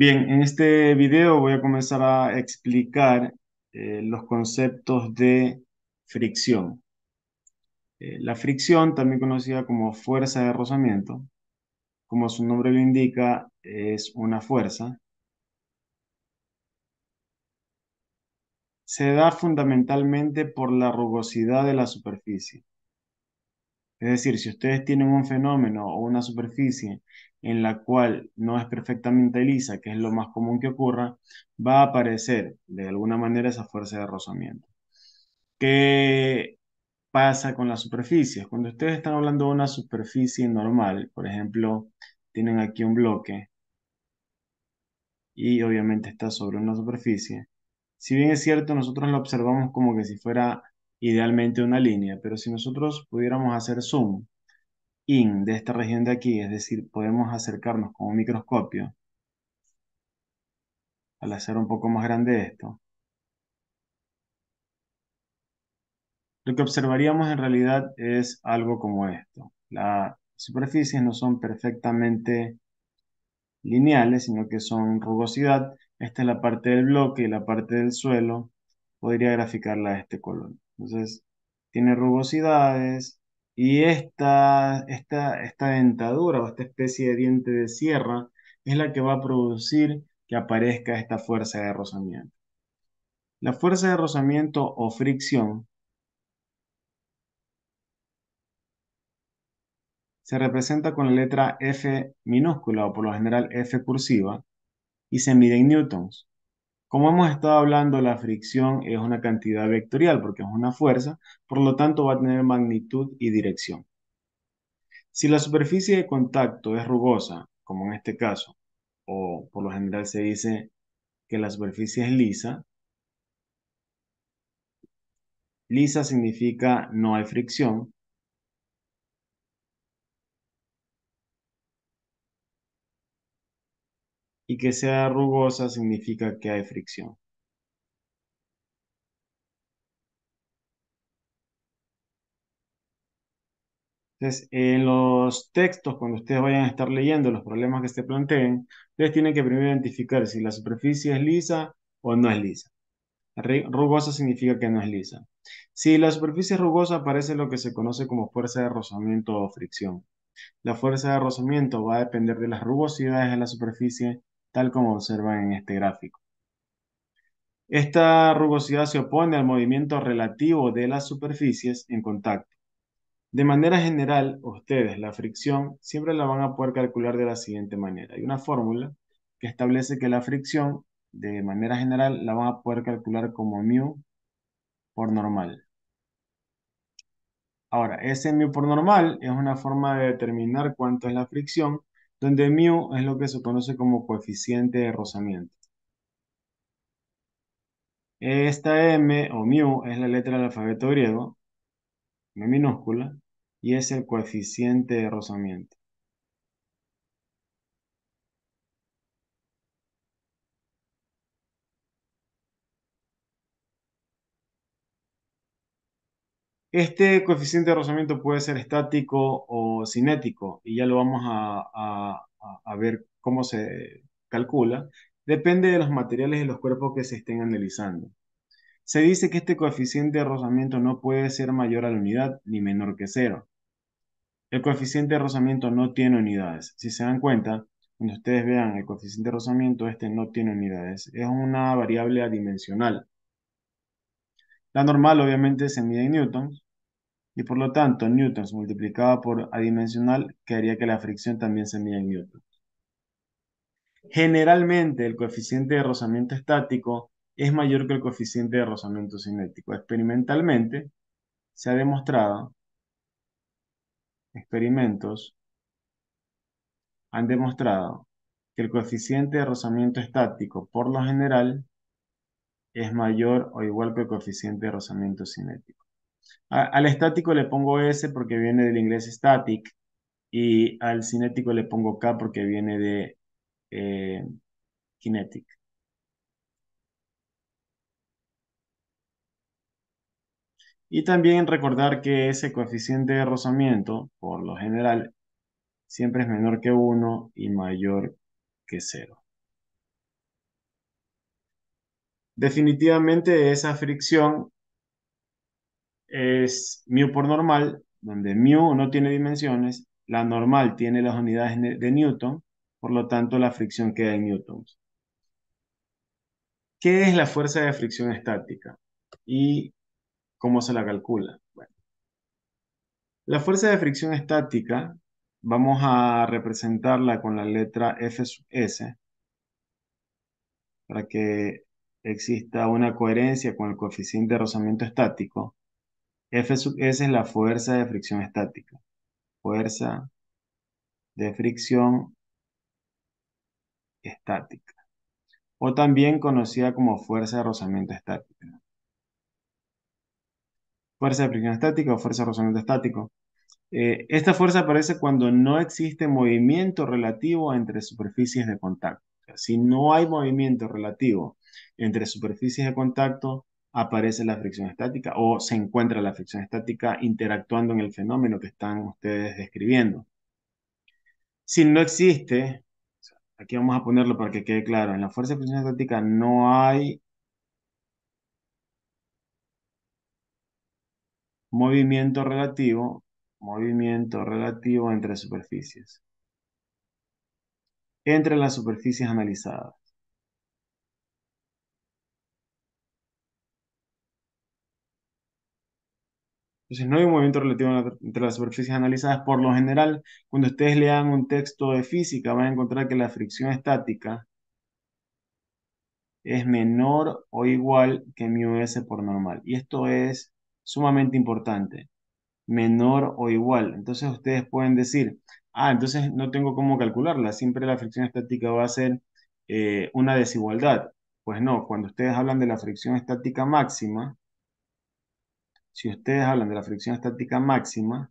Bien, en este video voy a comenzar a explicar eh, los conceptos de fricción. Eh, la fricción, también conocida como fuerza de rozamiento, como su nombre lo indica, es una fuerza. Se da fundamentalmente por la rugosidad de la superficie. Es decir, si ustedes tienen un fenómeno o una superficie en la cual no es perfectamente lisa, que es lo más común que ocurra, va a aparecer de alguna manera esa fuerza de rozamiento. ¿Qué pasa con las superficies? Cuando ustedes están hablando de una superficie normal, por ejemplo, tienen aquí un bloque y obviamente está sobre una superficie, si bien es cierto, nosotros lo observamos como que si fuera idealmente una línea, pero si nosotros pudiéramos hacer zoom in de esta región de aquí, es decir, podemos acercarnos con un microscopio, al hacer un poco más grande esto, lo que observaríamos en realidad es algo como esto. Las superficies no son perfectamente lineales, sino que son rugosidad. Esta es la parte del bloque y la parte del suelo. Podría graficarla de este color. Entonces, tiene rugosidades y esta, esta, esta dentadura o esta especie de diente de sierra es la que va a producir que aparezca esta fuerza de rozamiento. La fuerza de rozamiento o fricción se representa con la letra F minúscula o por lo general F cursiva y se mide en newtons. Como hemos estado hablando, la fricción es una cantidad vectorial porque es una fuerza, por lo tanto va a tener magnitud y dirección. Si la superficie de contacto es rugosa, como en este caso, o por lo general se dice que la superficie es lisa, lisa significa no hay fricción, y que sea rugosa significa que hay fricción. Entonces, en los textos, cuando ustedes vayan a estar leyendo los problemas que se planteen, ustedes tienen que primero identificar si la superficie es lisa o no es lisa. Rugosa significa que no es lisa. Si la superficie es rugosa, aparece lo que se conoce como fuerza de rozamiento o fricción. La fuerza de rozamiento va a depender de las rugosidades de la superficie tal como observan en este gráfico. Esta rugosidad se opone al movimiento relativo de las superficies en contacto. De manera general, ustedes la fricción siempre la van a poder calcular de la siguiente manera. Hay una fórmula que establece que la fricción, de manera general, la van a poder calcular como mu por normal. Ahora, ese mu por normal es una forma de determinar cuánto es la fricción donde mu es lo que se conoce como coeficiente de rozamiento. Esta m o mu es la letra del alfabeto griego, m minúscula, y es el coeficiente de rozamiento. Este coeficiente de rozamiento puede ser estático o cinético, y ya lo vamos a, ver cómo se calcula. Depende de los materiales y los cuerpos que se estén analizando. Se dice que este coeficiente de rozamiento no puede ser mayor a la unidad ni menor que cero. El coeficiente de rozamiento no tiene unidades. Si se dan cuenta, cuando ustedes vean el coeficiente de rozamiento, este no tiene unidades. Es una variable adimensional. La normal obviamente se mide en newtons y por lo tanto newtons multiplicada por adimensional que que la fricción también se mide en newtons. Generalmente el coeficiente de rozamiento estático es mayor que el coeficiente de rozamiento cinético. Experimentalmente se ha demostrado, experimentos han demostrado que el coeficiente de rozamiento estático por lo general es mayor o igual que el coeficiente de rozamiento cinético. al estático le pongo S porque viene del inglés static y al cinético le pongo K porque viene de eh, kinetic. Y también recordar que ese coeficiente de rozamiento, por lo general, siempre es menor que 1 y mayor que 0. Definitivamente esa fricción es mu por normal, donde mu no tiene dimensiones, la normal tiene las unidades de Newton, por lo tanto la fricción queda en newtons. ¿Qué es la fuerza de fricción estática? ¿Y cómo se la calcula? la fuerza de fricción estática vamos a representarla con la letra fs para que exista una coherencia con el coeficiente de rozamiento estático, F S es la fuerza de fricción estática. Fuerza de fricción estática. O también conocida como fuerza de rozamiento estática. Fuerza de fricción estática o fuerza de rozamiento estático. Eh, esta fuerza aparece cuando no existe movimiento relativo entre superficies de contacto. si no hay movimiento relativo entre superficies de contacto aparece la fricción estática o se encuentra la fricción estática interactuando en el fenómeno que están ustedes describiendo. Si no existe, aquí vamos a ponerlo para que quede claro, en la fuerza de fricción estática no hay movimiento relativo, movimiento relativo entre superficies, entre las superficies analizadas. Entonces, no hay un movimiento relativo entre las superficies analizadas. Por lo general, cuando ustedes lean un texto de física, van a encontrar que la fricción estática es menor o igual que μs por normal. Y esto es sumamente importante. Menor o igual. Entonces, ustedes pueden decir, ah, entonces no tengo cómo calcularla. Siempre la fricción estática va a ser eh, una desigualdad. Pues no, cuando ustedes hablan de la fricción estática máxima, si ustedes hablan de la fricción estática máxima,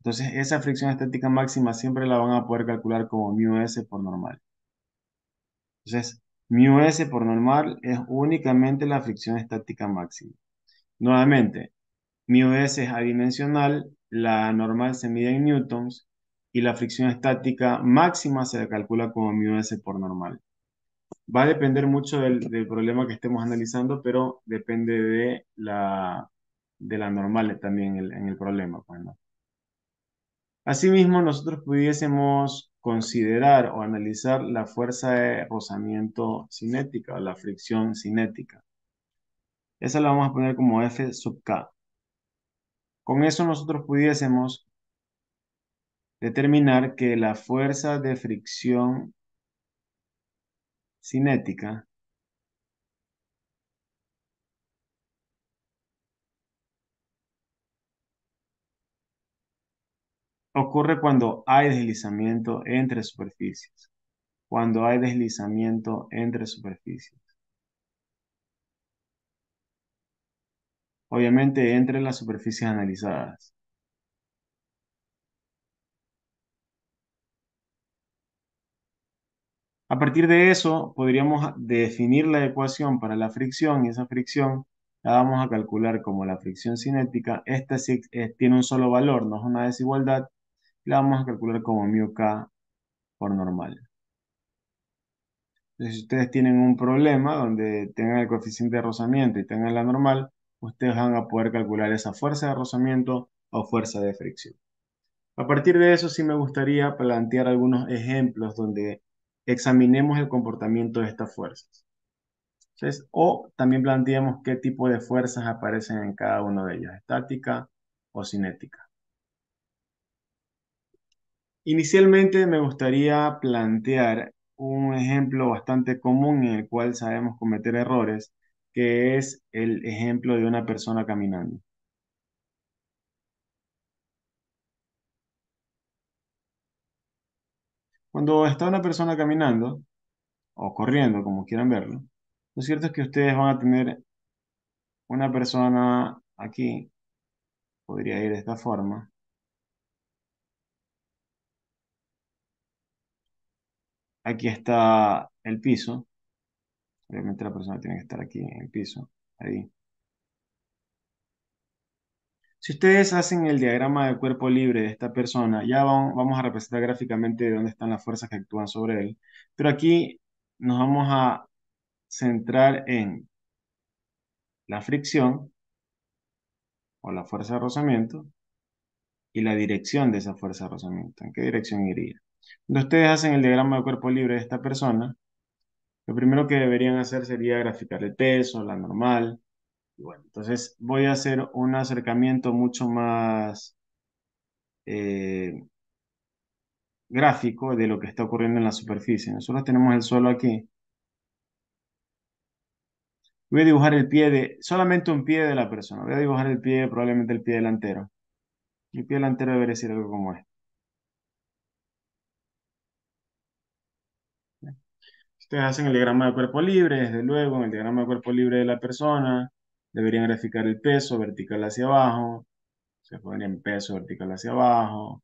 entonces esa fricción estática máxima siempre la van a poder calcular como μs por normal. Entonces, μs por normal es únicamente la fricción estática máxima. Nuevamente, μs es adimensional, la normal se mide en newtons y la fricción estática máxima se calcula como μs por normal. Va a depender mucho del problema que estemos analizando, pero depende de la, de la normal también en el, problema. Pues, Asimismo, nosotros pudiésemos considerar o analizar la fuerza de rozamiento cinética o la fricción cinética. Esa la vamos a poner como F sub K. Con eso nosotros pudiésemos determinar que la fuerza de fricción cinética ocurre cuando hay deslizamiento entre superficies. Cuando hay deslizamiento entre superficies. Obviamente entre las superficies analizadas. A partir de eso, podríamos definir la ecuación para la fricción y esa fricción la vamos a calcular como la fricción cinética. Esta tiene un solo valor, no es una desigualdad, la vamos a calcular como μk k por normal. Entonces, si ustedes tienen un problema donde tengan el coeficiente de rozamiento y tengan la normal, ustedes van a poder calcular esa fuerza de rozamiento o fuerza de fricción. A partir de eso, sí me gustaría plantear algunos ejemplos donde examinemos el comportamiento de estas fuerzas. Entonces, o también planteamos qué tipo de fuerzas aparecen en cada uno de ellos, estática o cinética. Inicialmente me gustaría plantear un ejemplo bastante común en el cual sabemos cometer errores, que es el ejemplo de una persona caminando. Cuando está una persona caminando, o corriendo, como quieran verlo, lo cierto es que ustedes van a tener una persona aquí, podría ir de esta forma, Aquí está el piso. Obviamente la persona tiene que estar aquí en el piso. Ahí. Si ustedes hacen el diagrama de cuerpo libre de esta persona, ya vamos a representar gráficamente dónde están las fuerzas que actúan sobre él. Pero aquí nos vamos a centrar en la fricción o la fuerza de rozamiento y la dirección de esa fuerza de rozamiento. ¿En qué dirección iría? Cuando ustedes hacen el diagrama de cuerpo libre de esta persona, lo primero que deberían hacer sería graficar el peso, la normal. bueno, entonces voy a hacer un acercamiento mucho más eh, gráfico de lo que está ocurriendo en la superficie. Nosotros tenemos el suelo aquí. Voy a dibujar el pie de, solamente un pie de la persona. Voy a dibujar el pie, probablemente el pie delantero. El pie delantero debería ser algo como este. hacen el diagrama de cuerpo libre, desde luego, en el diagrama de cuerpo libre de la persona, deberían graficar el peso vertical hacia abajo, se en peso vertical hacia abajo,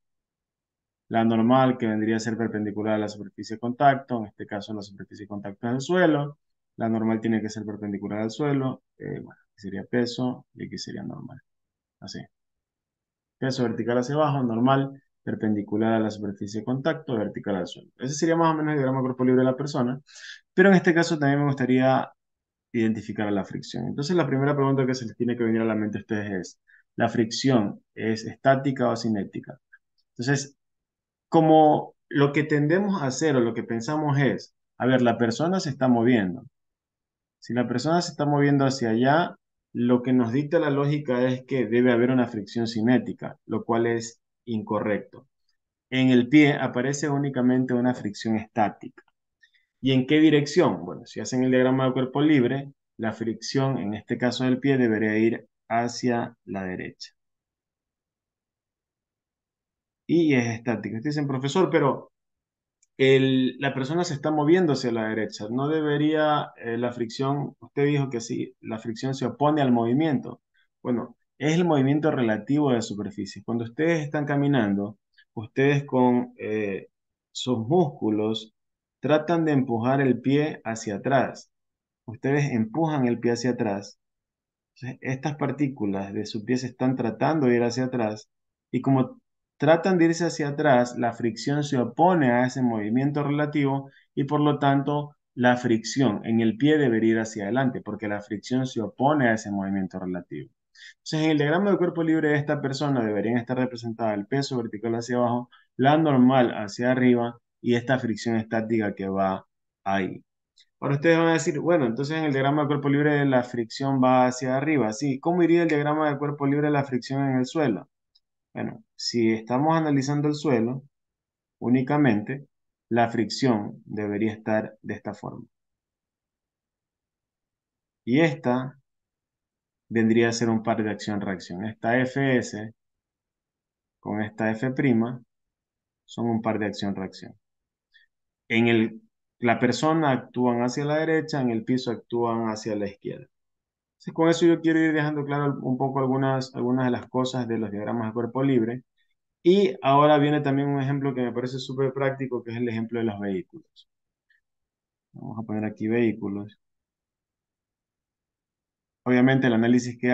la normal que vendría a ser perpendicular a la superficie de contacto, en este caso la superficie de contacto es el suelo, la normal tiene que ser perpendicular al suelo, eh, bueno, sería peso y aquí sería normal, así. Peso vertical hacia abajo, normal, perpendicular a la superficie de contacto, vertical al suelo. Ese sería más o menos el diagrama cuerpo libre de la persona, pero en este caso también me gustaría identificar la fricción. Entonces la primera pregunta que se les tiene que venir a la mente a ustedes es, ¿la fricción es estática o cinética? Entonces, como lo que tendemos a hacer o lo que pensamos es, a ver, la persona se está moviendo. Si la persona se está moviendo hacia allá, lo que nos dicta la lógica es que debe haber una fricción cinética, lo cual es incorrecto. En el pie aparece únicamente una fricción estática. ¿Y en qué dirección? Bueno, si hacen el diagrama de cuerpo libre, la fricción, en este caso del pie, debería ir hacia la derecha. Y es estática. Dicen, profesor, pero la persona se está moviendo hacia la derecha. No debería eh, la fricción, usted dijo que sí, la fricción se opone al movimiento. Bueno, es el movimiento relativo de la superficie. Cuando ustedes están caminando, ustedes con eh, sus músculos tratan de empujar el pie hacia atrás. Ustedes empujan el pie hacia atrás. estas partículas de su pie se están tratando de ir hacia atrás y como tratan de irse hacia atrás, la fricción se opone a ese movimiento relativo y por lo tanto la fricción en el pie debería ir hacia adelante porque la fricción se opone a ese movimiento relativo. Entonces, en el diagrama de cuerpo libre de esta persona deberían estar representada el peso vertical hacia abajo, la normal hacia arriba y esta fricción estática que va ahí. Ahora ustedes van a decir, bueno, entonces en el diagrama de cuerpo libre la fricción va hacia arriba. Sí, ¿cómo iría el diagrama de cuerpo libre la fricción en el suelo? Bueno, si estamos analizando el suelo únicamente, la fricción debería estar de esta forma. Y esta vendría a ser un par de acción-reacción. Esta Fs con esta F' son un par de acción-reacción. En el, la persona actúan hacia la derecha, en el piso actúan hacia la izquierda. Entonces, con eso yo quiero ir dejando claro un poco algunas, algunas de las cosas de los diagramas de cuerpo libre. Y ahora viene también un ejemplo que me parece súper práctico, que es el ejemplo de los vehículos. Vamos a poner aquí vehículos obviamente el análisis que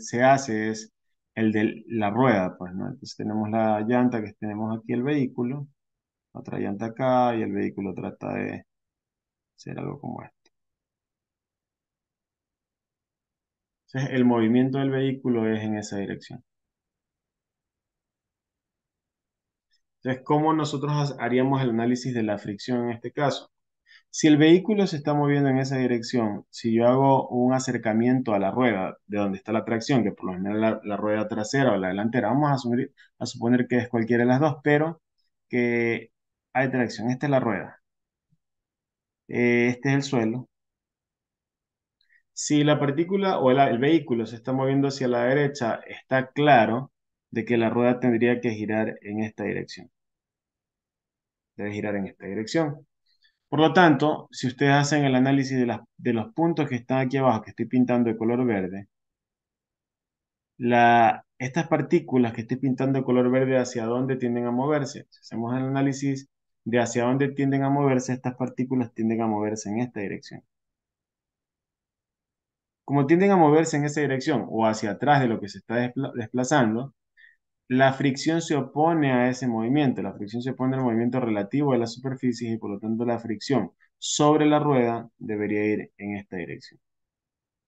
se hace es el de la rueda, pues, ¿no? Entonces tenemos la llanta que tenemos aquí el vehículo, otra llanta acá y el vehículo trata de hacer algo como esto. Entonces el movimiento del vehículo es en esa dirección. Entonces, ¿cómo nosotros haríamos el análisis de la fricción en este caso? Si el vehículo se está moviendo en esa dirección, si yo hago un acercamiento a la rueda de donde está la tracción, que por lo general la, la rueda trasera o la delantera, vamos a, suponer que es cualquiera de las dos, pero que hay tracción. Esta es la rueda. Eh, este es el suelo. Si la partícula o el, el vehículo se está moviendo hacia la derecha, está claro de que la rueda tendría que girar en esta dirección. Debe girar en esta dirección. Por lo tanto, si ustedes hacen el análisis de, los puntos que están aquí abajo, que estoy pintando de color verde, estas partículas que estoy pintando de color verde, ¿hacia dónde tienden a moverse? Si hacemos el análisis de hacia dónde tienden a moverse, estas partículas tienden a moverse en esta dirección. Como tienden a moverse en esa dirección o hacia atrás de lo que se está desplazando, la fricción se opone a ese movimiento, la fricción se opone al movimiento relativo de las superficies y por lo tanto la fricción sobre la rueda debería ir en esta dirección.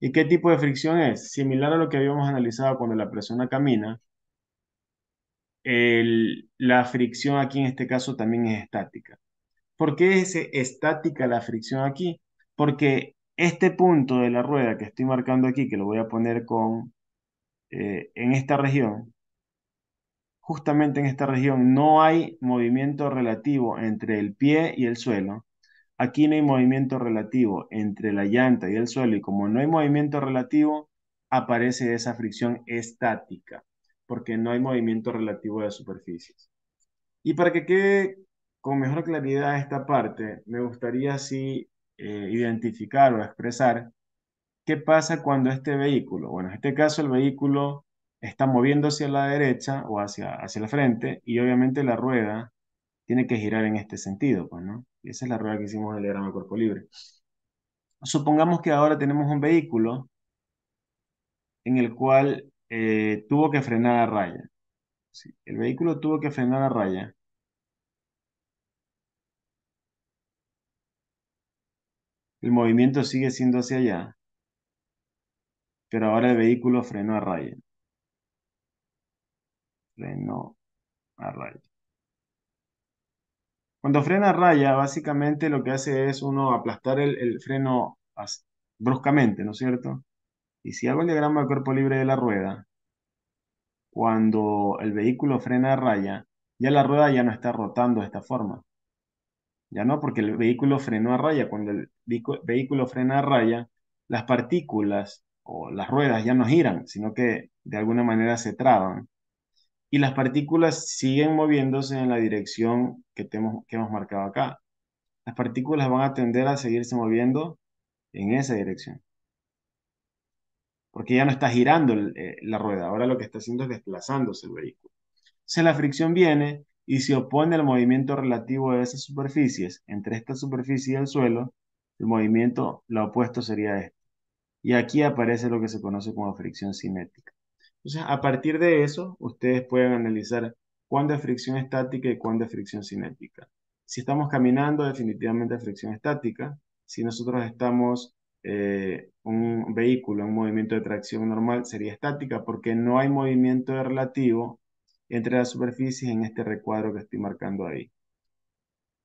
¿Y qué tipo de fricción es? Similar a lo que habíamos analizado cuando la persona camina, la fricción aquí en este caso también es estática. ¿Por qué es estática la fricción aquí? Porque este punto de la rueda que estoy marcando aquí, que lo voy a poner con, eh, en esta región, justamente en esta región no hay movimiento relativo entre el pie y el suelo, aquí no hay movimiento relativo entre la llanta y el suelo y como no hay movimiento relativo, aparece esa fricción estática, porque no hay movimiento relativo de superficies. Y para que quede con mejor claridad esta parte, me gustaría así eh, identificar o expresar qué pasa cuando este vehículo, bueno, en este caso el vehículo está moviendo hacia la derecha o hacia, hacia la frente y obviamente la rueda tiene que girar en este sentido, pues, esa es la rueda que hicimos en el diagrama cuerpo libre. Supongamos que ahora tenemos un vehículo en el cual eh, tuvo que frenar a raya. el vehículo tuvo que frenar a raya. El movimiento sigue siendo hacia allá, pero ahora el vehículo frenó a raya freno a raya. Cuando frena a raya, básicamente lo que hace es uno aplastar el, el freno bruscamente, ¿no es cierto? Y si hago el diagrama de cuerpo libre de la rueda, cuando el vehículo frena a raya, ya la rueda ya no está rotando de esta forma. Ya no, porque el vehículo frenó a raya. Cuando el vehículo frena a raya, las partículas o las ruedas ya no giran, sino que de alguna manera se traban y las partículas siguen moviéndose en la dirección que, que hemos marcado acá. Las partículas van a tender a seguirse moviendo en esa dirección. Porque ya no está girando eh, la rueda, ahora lo que está haciendo es desplazándose el vehículo. Entonces la fricción viene y se opone al movimiento relativo de esas superficies. Entre esta superficie y el suelo, el movimiento, lo opuesto sería este. Y aquí aparece lo que se conoce como fricción cinética. Entonces, a partir de eso, ustedes pueden analizar cuándo es fricción estática y cuándo es fricción cinética. Si estamos caminando, definitivamente es fricción estática. Si nosotros estamos eh, un vehículo en movimiento de tracción normal, sería estática porque no hay movimiento relativo entre las superficies en este recuadro que estoy marcando ahí.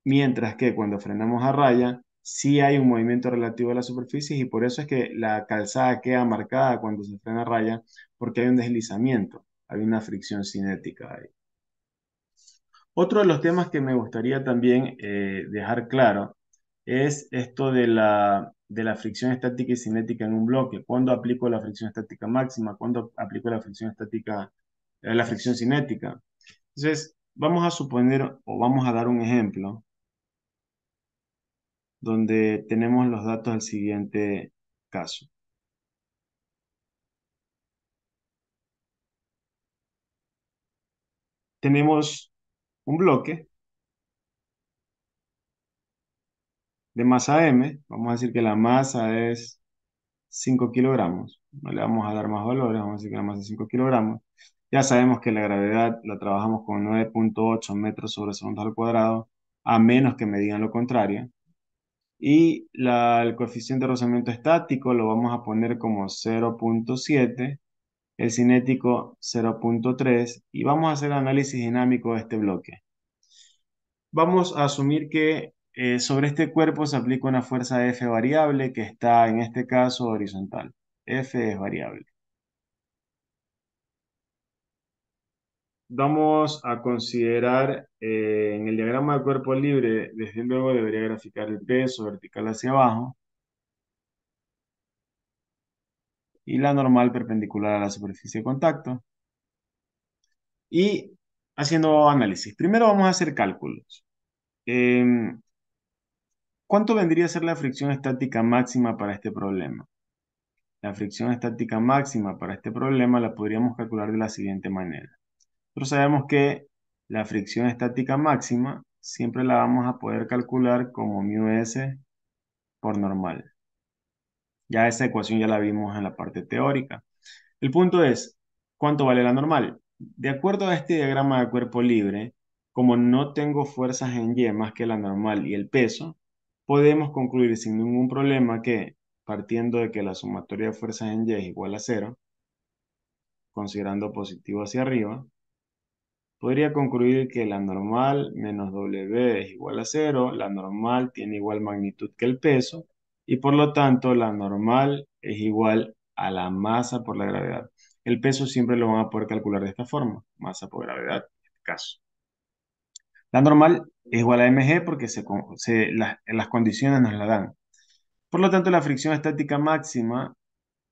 Mientras que cuando frenamos a raya, si hay un movimiento relativo a la superficie y por eso es que la calzada queda marcada cuando se frena raya, porque hay un deslizamiento, hay una fricción cinética ahí. Otro de los temas que me gustaría también eh, dejar claro es esto de la, fricción estática y cinética en un bloque. ¿Cuándo aplico la fricción estática máxima? ¿Cuándo aplico la fricción estática, eh, la fricción cinética? Entonces, vamos a suponer o vamos a dar un ejemplo donde tenemos los datos del siguiente caso. Tenemos un bloque de masa M, vamos a decir que la masa es 5 kilogramos, no le vamos a dar más valores, vamos a decir que la masa es 5 kilogramos. Ya sabemos que la gravedad la trabajamos con 9.8 metros sobre segundos al cuadrado, a menos que me digan lo contrario. Y el coeficiente de rozamiento estático lo vamos a poner como 0.7, el cinético 0.3 y vamos a hacer análisis dinámico de este bloque. Vamos a asumir que eh, sobre este cuerpo se aplica una fuerza F variable que está en este caso horizontal. F es variable. vamos a considerar eh, en el diagrama de cuerpo libre, desde luego debería graficar el peso vertical hacia abajo y la normal perpendicular a la superficie de contacto. Y haciendo análisis, primero vamos a hacer cálculos. Em, ¿Cuánto vendría a ser la fricción estática máxima para este problema? La fricción estática máxima para este problema la podríamos calcular de la siguiente manera sabemos que la fricción estática máxima siempre la vamos a poder calcular como mu s por normal. Ya esa ecuación ya la vimos en la parte teórica. El punto es, ¿cuánto vale la normal? De acuerdo a este diagrama de cuerpo libre, como no tengo fuerzas en Y más que la normal y el peso, podemos concluir sin ningún problema que, partiendo de que la sumatoria de fuerzas en Y es igual a cero, considerando positivo hacia arriba, podría concluir que la normal menos W es igual a cero, la normal tiene igual magnitud que el peso y por lo tanto la normal es igual a la masa por la gravedad. El peso siempre lo van a poder calcular de esta forma, masa por gravedad en este caso. La normal es igual a mg porque se, las, condiciones nos la dan. Por lo tanto, la fricción estática máxima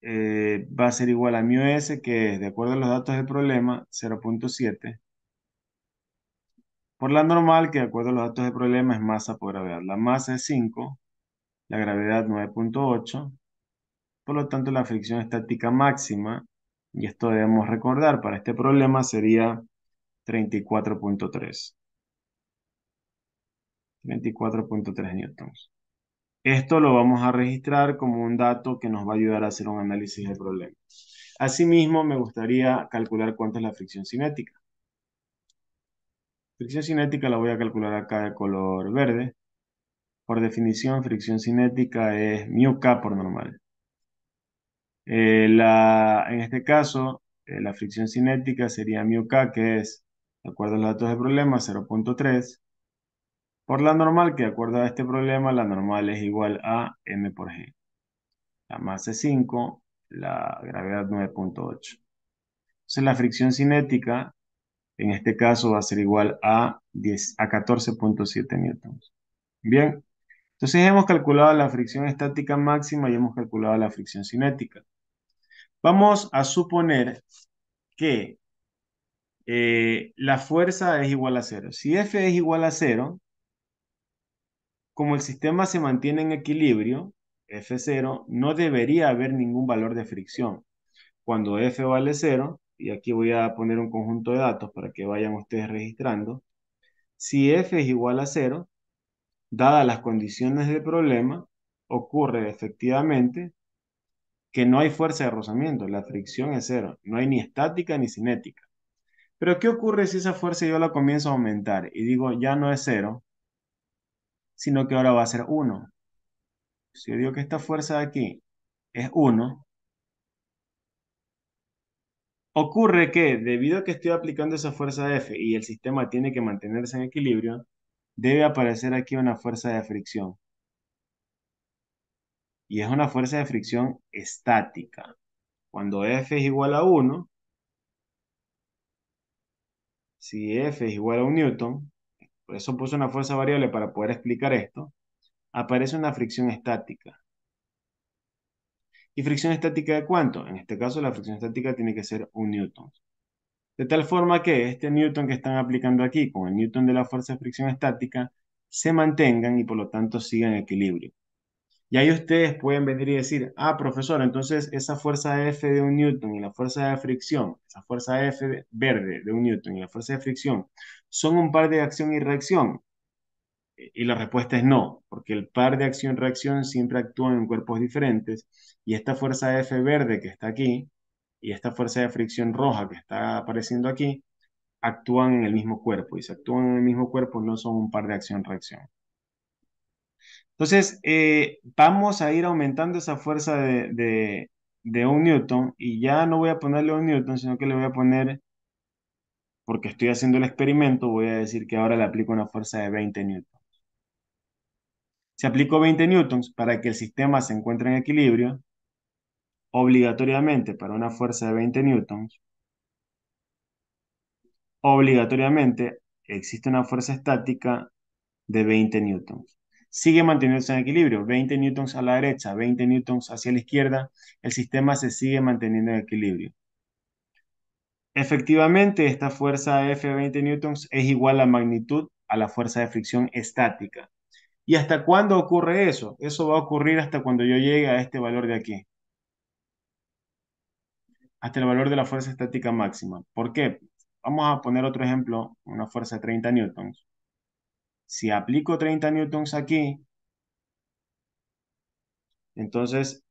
eh, va a ser igual a μs, que es, de acuerdo a los datos del problema, 0.7 por la normal, que de acuerdo a los datos de problema es masa por gravedad. La masa es 5, la gravedad 9.8, por lo tanto la fricción estática máxima, y esto debemos recordar para este problema, sería 34.3. 34.3 newtons. Esto lo vamos a registrar como un dato que nos va a ayudar a hacer un análisis del problema. Asimismo, me gustaría calcular cuánto es la fricción cinética. Fricción cinética la voy a calcular acá de color verde. Por definición, fricción cinética es mu K por normal. Eh, en este caso, eh, la fricción cinética sería mu K, que es, de acuerdo a los datos del problema, 0.3. Por la normal, que de acuerdo a este problema, la normal es igual a m por g. La masa es 5, la gravedad 9.8. Entonces la fricción cinética en este caso va a ser igual a, a 14.7 newtons. Bien, entonces hemos calculado la fricción estática máxima y hemos calculado la fricción cinética. Vamos a suponer que eh, la fuerza es igual a cero. Si F es igual a cero, como el sistema se mantiene en equilibrio, F0, no debería haber ningún valor de fricción. Cuando F vale cero, y aquí voy a poner un conjunto de datos para que vayan ustedes registrando, si f es igual a cero dadas las condiciones del problema, ocurre efectivamente que no hay fuerza de rozamiento, la fricción es cero, no hay ni estática ni cinética. Pero ¿qué ocurre si esa fuerza yo la comienzo a aumentar y digo ya no es cero, sino que ahora va a ser 1? Si yo digo que esta fuerza de aquí es 1, Ocurre que, debido a que estoy aplicando esa fuerza F y el sistema tiene que mantenerse en equilibrio, debe aparecer aquí una fuerza de fricción. Y es una fuerza de fricción estática. Cuando F es igual a 1, si F es igual a un newton, por eso puse una fuerza variable para poder explicar esto, aparece una fricción estática. ¿Y fricción estática de cuánto? En este caso, la fricción estática tiene que ser un newton. De tal forma que este newton que están aplicando aquí con el newton de la fuerza de fricción estática se mantengan y por lo tanto sigan en equilibrio. Y ahí ustedes pueden venir y decir, ah, profesor, entonces esa fuerza F de un newton y la fuerza de fricción, esa fuerza F verde de un newton y la fuerza de fricción, son un par de acción y reacción. Y la respuesta es no, porque el par de acción-reacción siempre actúa en cuerpos diferentes y esta fuerza F verde que está aquí y esta fuerza de fricción roja que está apareciendo aquí actúan en el mismo cuerpo y si actúan en el mismo cuerpo no son un par de acción-reacción. Entonces, eh, vamos a ir aumentando esa fuerza de, de, un newton y ya no voy a ponerle un newton, sino que le voy a poner porque estoy haciendo el experimento, voy a decir que ahora le aplico una fuerza de 20 newton se aplicó 20 newtons para que el sistema se encuentre en equilibrio, obligatoriamente para una fuerza de 20 newtons, obligatoriamente existe una fuerza estática de 20 newtons. Sigue manteniéndose en equilibrio, 20 newtons a la derecha, 20 newtons hacia la izquierda, el sistema se sigue manteniendo en equilibrio. Efectivamente, esta fuerza F de 20 newtons es igual a magnitud a la fuerza de fricción estática. ¿Y hasta cuándo ocurre eso? Eso va a ocurrir hasta cuando yo llegue a este valor de aquí. Hasta el valor de la fuerza estática máxima. ¿Por qué? Vamos a poner otro ejemplo, una fuerza de 30 newtons. Si aplico 30 newtons aquí, entonces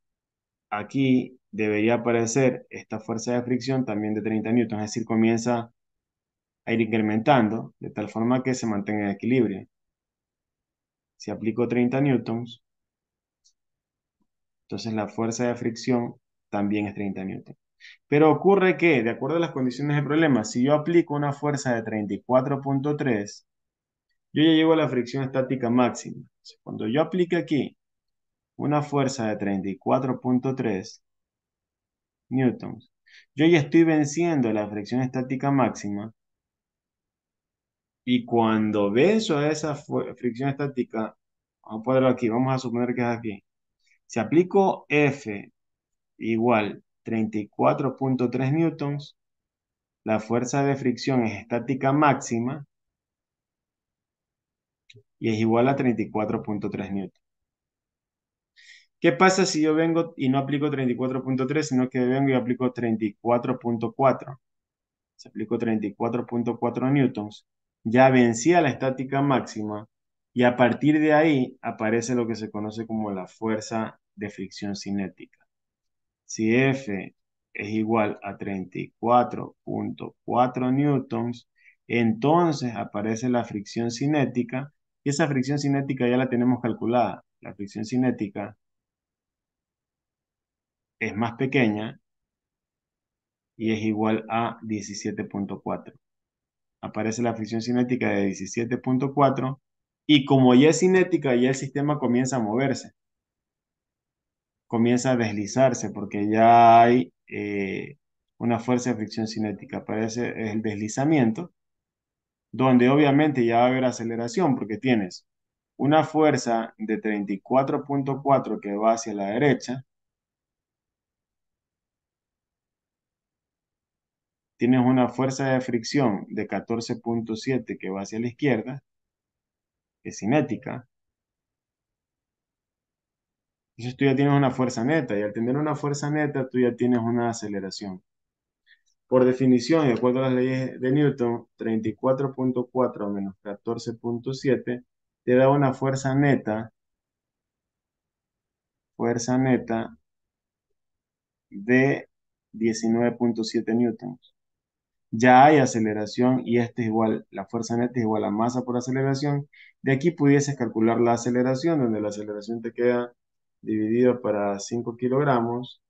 aquí debería aparecer esta fuerza de fricción también de 30 newtons, es decir, comienza a ir incrementando de tal forma que se mantenga en equilibrio. Si aplico 30 newtons, entonces la fuerza de fricción también es 30 newtons. Pero ocurre que, de acuerdo a las condiciones del problema, si yo aplico una fuerza de 34.3, yo ya llego a la fricción estática máxima. Cuando yo aplique aquí una fuerza de 34.3 newtons, yo ya estoy venciendo la fricción estática máxima y cuando beso a esa fricción estática, vamos a ponerlo aquí, vamos a suponer que es aquí. Si aplico F igual 34.3 newtons, la fuerza de fricción es estática máxima y es igual a 34.3 newtons. ¿Qué pasa si yo vengo y no aplico 34.3, sino que vengo y aplico 34.4? Si aplico 34.4 newtons, ya vencía la estática máxima y a partir de ahí aparece lo que se conoce como la fuerza de fricción cinética. Si F es igual a 34.4 newtons, entonces aparece la fricción cinética y esa fricción cinética ya la tenemos calculada. La fricción cinética es más pequeña y es igual a 17.4 aparece la fricción cinética de 17.4 y como ya es cinética, ya el sistema comienza a moverse, comienza a deslizarse porque ya hay eh, una fuerza de fricción cinética, aparece el deslizamiento, donde obviamente ya va a haber aceleración porque tienes una fuerza de 34.4 que va hacia la derecha tienes una fuerza de fricción de 14.7 que va hacia la izquierda, que es cinética. Entonces tú ya tienes una fuerza neta y al tener una fuerza neta tú ya tienes una aceleración. Por definición, de acuerdo a las leyes de Newton, 34.4 menos 14.7 te da una fuerza neta, fuerza neta de 19.7 newtons ya hay aceleración y este es igual, la fuerza neta es igual a masa por aceleración. De aquí pudieses calcular la aceleración, donde la aceleración te queda dividida para 5 kilogramos,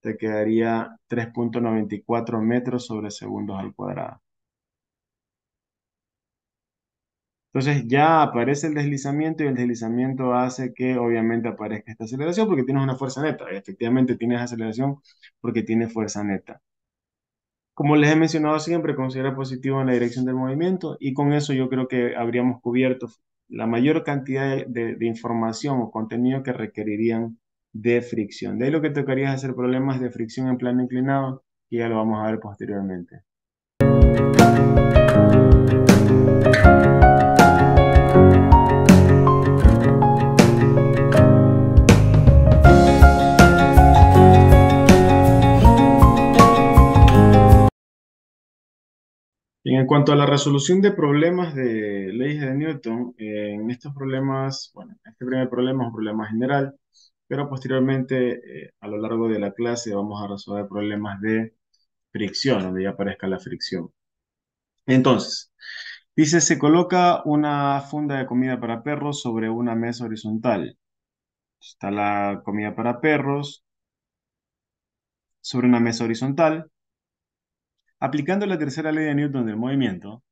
te quedaría 3.94 metros sobre segundos al cuadrado. Entonces ya aparece el deslizamiento y el deslizamiento hace que obviamente aparezca esta aceleración porque tienes una fuerza neta. Y efectivamente tienes aceleración porque tienes fuerza neta como les he mencionado siempre, considera positivo en la dirección del movimiento y con eso yo creo que habríamos cubierto la mayor cantidad de, información o contenido que requerirían de fricción. De ahí lo que tocaría es hacer problemas de fricción en plano inclinado, y ya lo vamos a ver posteriormente. en cuanto a la resolución de problemas de leyes de Newton, en estos problemas, bueno, este primer problema es un problema general, pero posteriormente eh, a lo largo de la clase vamos a resolver problemas de fricción, donde ya aparezca la fricción. Entonces, dice, se coloca una funda de comida para perros sobre una mesa horizontal. Está la comida para perros sobre una mesa horizontal. Aplicando la tercera ley de Newton del movimiento,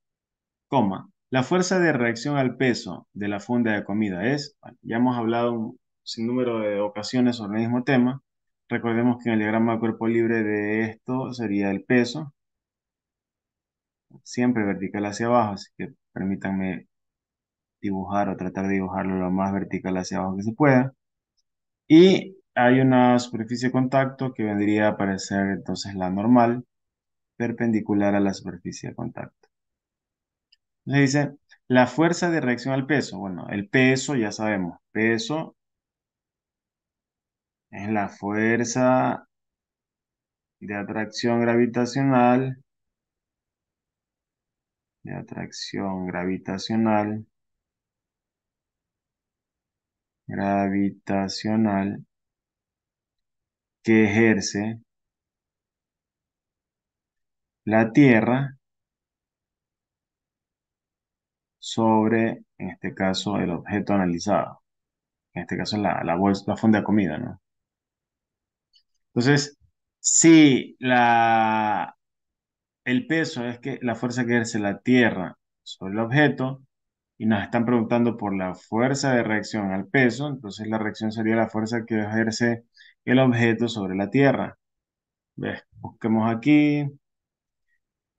coma, la fuerza de reacción al peso de la funda de comida es, ya hemos hablado sin número de ocasiones sobre el mismo tema, recordemos que en el diagrama de cuerpo libre de esto sería el peso, siempre vertical hacia abajo, así que permítanme dibujar o tratar de dibujarlo lo más vertical hacia abajo que se pueda. Y hay una superficie de contacto que vendría a parecer entonces la normal, perpendicular a la superficie de contacto. Le dice, la fuerza de reacción al peso. Bueno, el peso ya sabemos, peso es la fuerza de atracción gravitacional de atracción gravitacional gravitacional que ejerce la Tierra sobre, en este caso, el objeto analizado. En este caso, la, la, bolsa, la fonda de comida, ¿no? Entonces, si la, el peso es que la fuerza que ejerce la Tierra sobre el objeto, y nos están preguntando por la fuerza de reacción al peso, entonces la reacción sería la fuerza que ejerce el objeto sobre la Tierra. ¿Ves? Busquemos aquí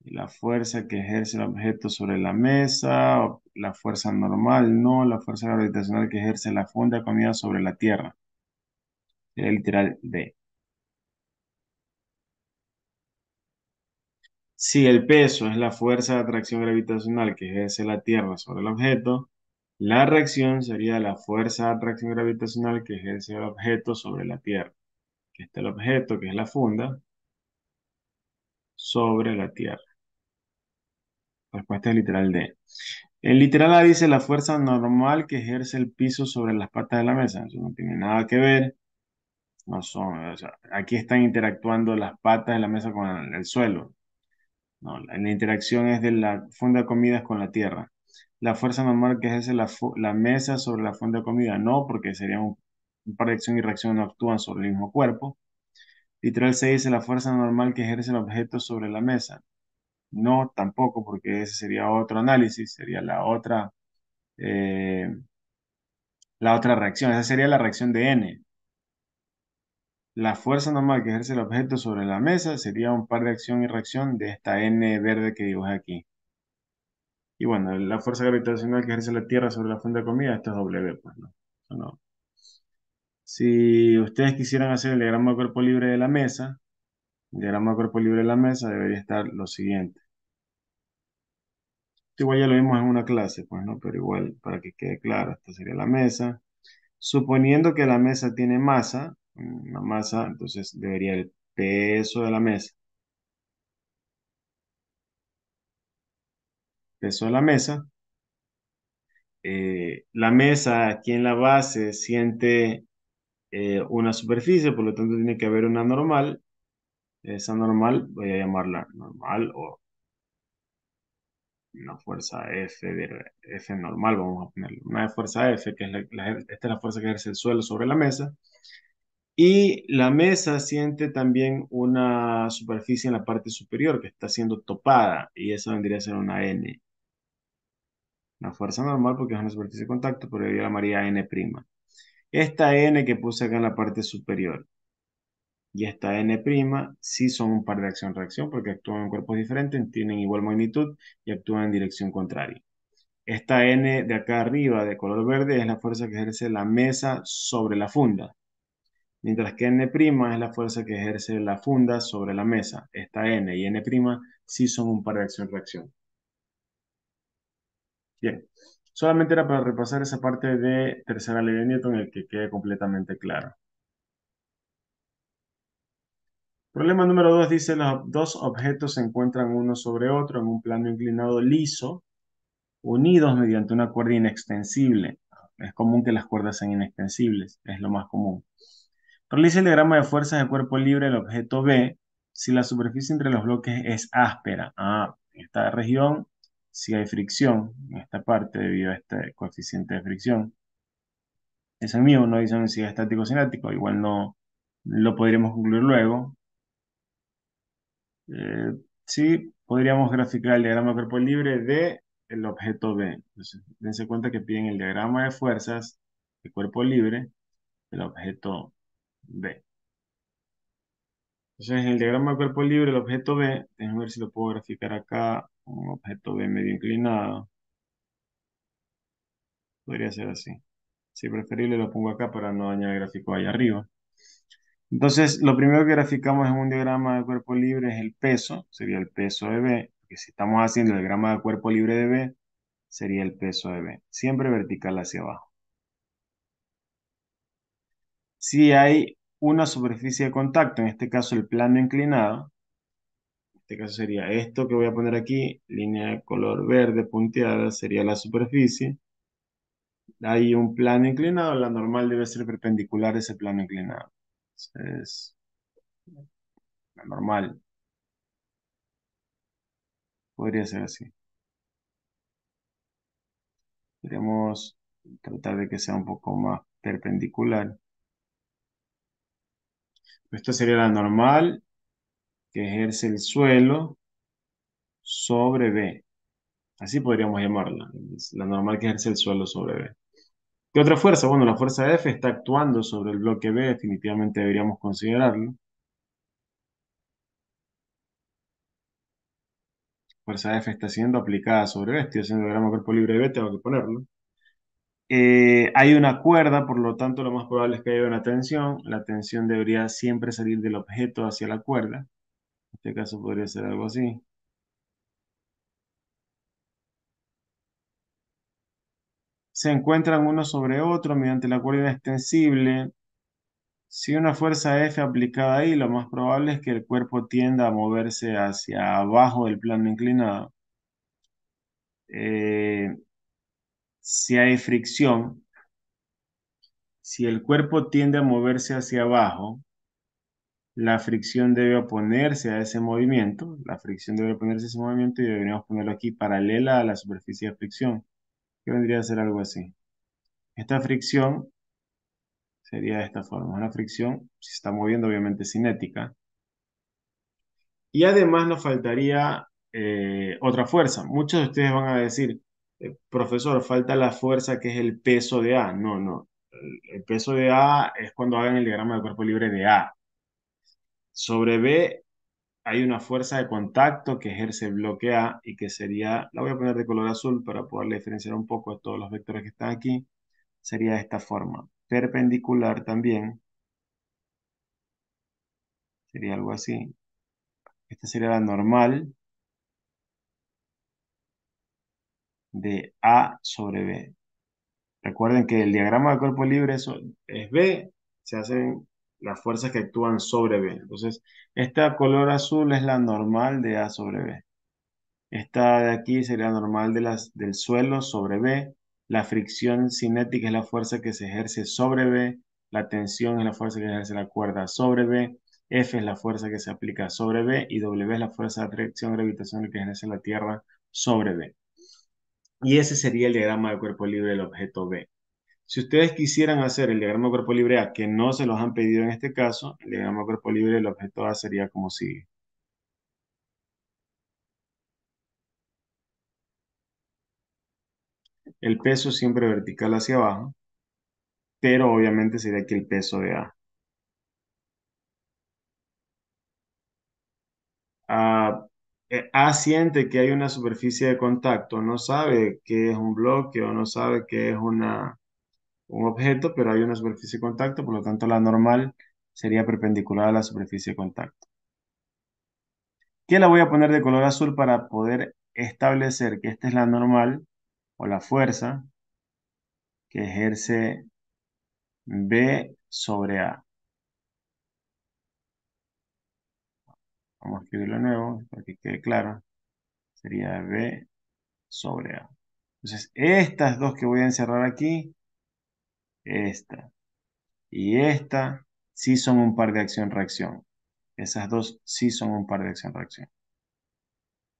la fuerza que ejerce el objeto sobre la mesa, la fuerza normal, no, la fuerza gravitacional que ejerce la funda comida sobre la Tierra. Es literal D. Si el peso es la fuerza de atracción gravitacional que ejerce la Tierra sobre el objeto, la reacción sería la fuerza de atracción gravitacional que ejerce el objeto sobre la Tierra. Que está el objeto, que es la funda, sobre la Tierra. Respuesta literal D. El literal A dice la fuerza normal que ejerce el piso sobre las patas de la mesa. Eso no tiene nada que ver. No son, o sea, aquí están interactuando las patas de la mesa con el, suelo. No, la, interacción es de la funda de comidas con la tierra. La fuerza normal que ejerce la, mesa sobre la funda de comida, no, porque sería un, un par de acción y reacción no actúan sobre el mismo cuerpo. Literal C dice la fuerza normal que ejerce el objeto sobre la mesa. No, tampoco, porque ese sería otro análisis, sería la otra, eh, la otra reacción. Esa sería la reacción de N. La fuerza normal que ejerce el objeto sobre la mesa sería un par de acción y reacción de esta N verde que dibujé aquí. Y bueno, la fuerza gravitacional que ejerce la Tierra sobre la funda de comida, esto es W, pues Si ustedes quisieran hacer el diagrama de cuerpo libre de la mesa, diagrama de cuerpo libre de la mesa debería estar lo siguiente. igual ya lo vimos en una clase, pues no, pero igual para que quede claro, esta sería la mesa. Suponiendo que la mesa tiene masa, una masa, entonces debería el peso de la mesa. Peso de la mesa. Eh, la mesa aquí en la base siente eh, una superficie, por lo tanto tiene que haber una normal esa normal, voy a llamarla normal o una fuerza F, de, F normal, vamos a ponerle una fuerza F, que es la, esta es la fuerza que ejerce el suelo sobre la mesa. Y la mesa siente también una superficie en la parte superior que está siendo topada, y esa vendría a ser una N. Una fuerza normal porque es una superficie de contacto, pero yo llamaría N'. Esta N que puse acá en la parte superior y esta N' sí son un par de acción-reacción porque actúan en cuerpos diferentes, tienen igual magnitud y actúan en dirección contraria. Esta N de acá arriba, de color verde, es la fuerza que ejerce la mesa sobre la funda, mientras que N' es la fuerza que ejerce la funda sobre la mesa. Esta N y N' sí son un par de acción-reacción. Bien, solamente era para repasar esa parte de tercera ley de Newton, el que quede completamente claro. Problema número dos dice, los dos objetos se encuentran uno sobre otro en un plano inclinado liso, unidos mediante una cuerda inextensible. Es común que las cuerdas sean inextensibles, es lo más común. Realice el diagrama de fuerzas de cuerpo libre del objeto B si la superficie entre los bloques es áspera. Ah, en esta región si hay fricción, en esta parte debido a este coeficiente de fricción. Es el mismo, no dicen si es estático o cinético, igual no lo podríamos concluir luego, eh, sí, podríamos graficar el diagrama de cuerpo libre de el objeto B. Entonces, dense cuenta que piden el diagrama de fuerzas de cuerpo libre del objeto B. Entonces, el diagrama de cuerpo libre del objeto B, déjenme ver si lo puedo graficar acá, un objeto B medio inclinado. Podría ser así. Si preferible lo pongo acá para no dañar el gráfico allá arriba. Entonces, lo primero que graficamos en un diagrama de cuerpo libre es el peso, sería el peso de B, que si estamos haciendo el diagrama de cuerpo libre de B, sería el peso de B, siempre vertical hacia abajo. Si hay una superficie de contacto, en este caso el plano inclinado, en este caso sería esto que voy a poner aquí, línea de color verde punteada, sería la superficie. Hay un plano inclinado, la normal debe ser perpendicular a ese plano inclinado. Es normal. Podría ser así. Podríamos tratar de que sea un poco más perpendicular. Esta sería la normal que ejerce el suelo sobre B. Así podríamos llamarla. La normal que ejerce el suelo sobre B. ¿Qué otra fuerza? Bueno, la fuerza F está actuando sobre el bloque B, definitivamente deberíamos considerarlo. Fuerza F está siendo aplicada sobre B, estoy haciendo el de cuerpo libre B, tengo que ponerlo. Eh, hay una cuerda, por lo tanto lo más probable es que haya una tensión. La tensión debería siempre salir del objeto hacia la cuerda. En este caso podría ser algo así. se encuentran uno sobre otro mediante la cuerda extensible. Si una fuerza F aplicada ahí, lo más probable es que el cuerpo tienda a moverse hacia abajo del plano inclinado. Eh, si hay fricción, si el cuerpo tiende a moverse hacia abajo, la fricción debe oponerse a ese movimiento. La fricción debe oponerse a ese movimiento y deberíamos ponerlo aquí paralela a la superficie de fricción que vendría a ser algo así. Esta fricción sería de esta forma, una fricción, se está moviendo obviamente cinética. Y además nos faltaría eh, otra fuerza. Muchos de ustedes van a decir, eh, profesor, falta la fuerza que es el peso de A. No, no. El peso de A es cuando hagan el diagrama de cuerpo libre de A. Sobre B hay una fuerza de contacto que ejerce el bloque A y que sería, la voy a poner de color azul para poderle diferenciar un poco a todos los vectores que están aquí, sería de esta forma. Perpendicular también, sería algo así. Esta sería la normal de A sobre B. Recuerden que el diagrama de cuerpo libre es B, se hacen las fuerzas que actúan sobre B. Entonces, esta color azul es la normal de A sobre B. Esta de aquí sería normal de las, del suelo sobre B. La fricción cinética es la fuerza que se ejerce sobre B. La tensión es la fuerza que ejerce la cuerda sobre B. F es la fuerza que se aplica sobre B. Y W es la fuerza de atracción gravitacional que ejerce la Tierra sobre B. Y ese sería el diagrama del cuerpo libre del objeto B. Si ustedes quisieran hacer el diagrama de cuerpo libre A, que no se los han pedido en este caso, el diagrama de cuerpo libre del objeto A sería como sigue. El peso siempre vertical hacia abajo, pero obviamente sería aquí el peso de A. Ah, eh, A, siente que hay una superficie de contacto, no sabe qué es un bloque o no sabe qué es una un objeto, pero hay una superficie de contacto, por lo tanto la normal sería perpendicular a la superficie de contacto. Que la voy a poner de color azul para poder establecer que esta es la normal o la fuerza que ejerce B sobre A. Vamos a escribirlo de nuevo para que quede claro. Sería B sobre A. Entonces, estas dos que voy a encerrar aquí esta y esta sí son un par de acción-reacción. Esas dos sí son un par de acción-reacción.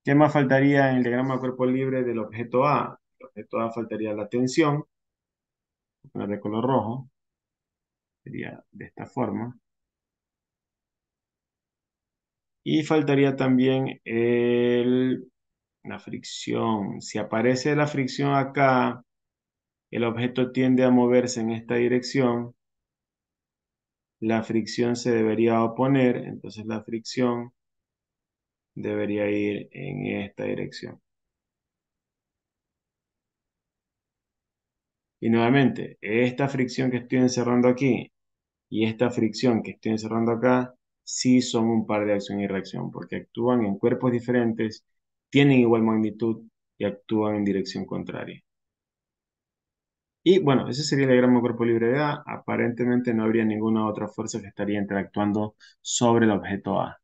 ¿Qué más faltaría en el diagrama de cuerpo libre del objeto A? El objeto A faltaría la tensión, poner de color rojo, sería de esta forma. Y faltaría también la fricción. Si aparece la fricción acá, el objeto tiende a moverse en esta dirección, la fricción se debería oponer, entonces la fricción debería ir en esta dirección. Y nuevamente, esta fricción que estoy encerrando aquí y esta fricción que estoy encerrando acá, sí son un par de acción y reacción, porque actúan en cuerpos diferentes, tienen igual magnitud y actúan en dirección contraria. Y bueno, ese sería el diagrama cuerpo libre de A. Aparentemente no habría ninguna otra fuerza que estaría interactuando sobre el objeto A.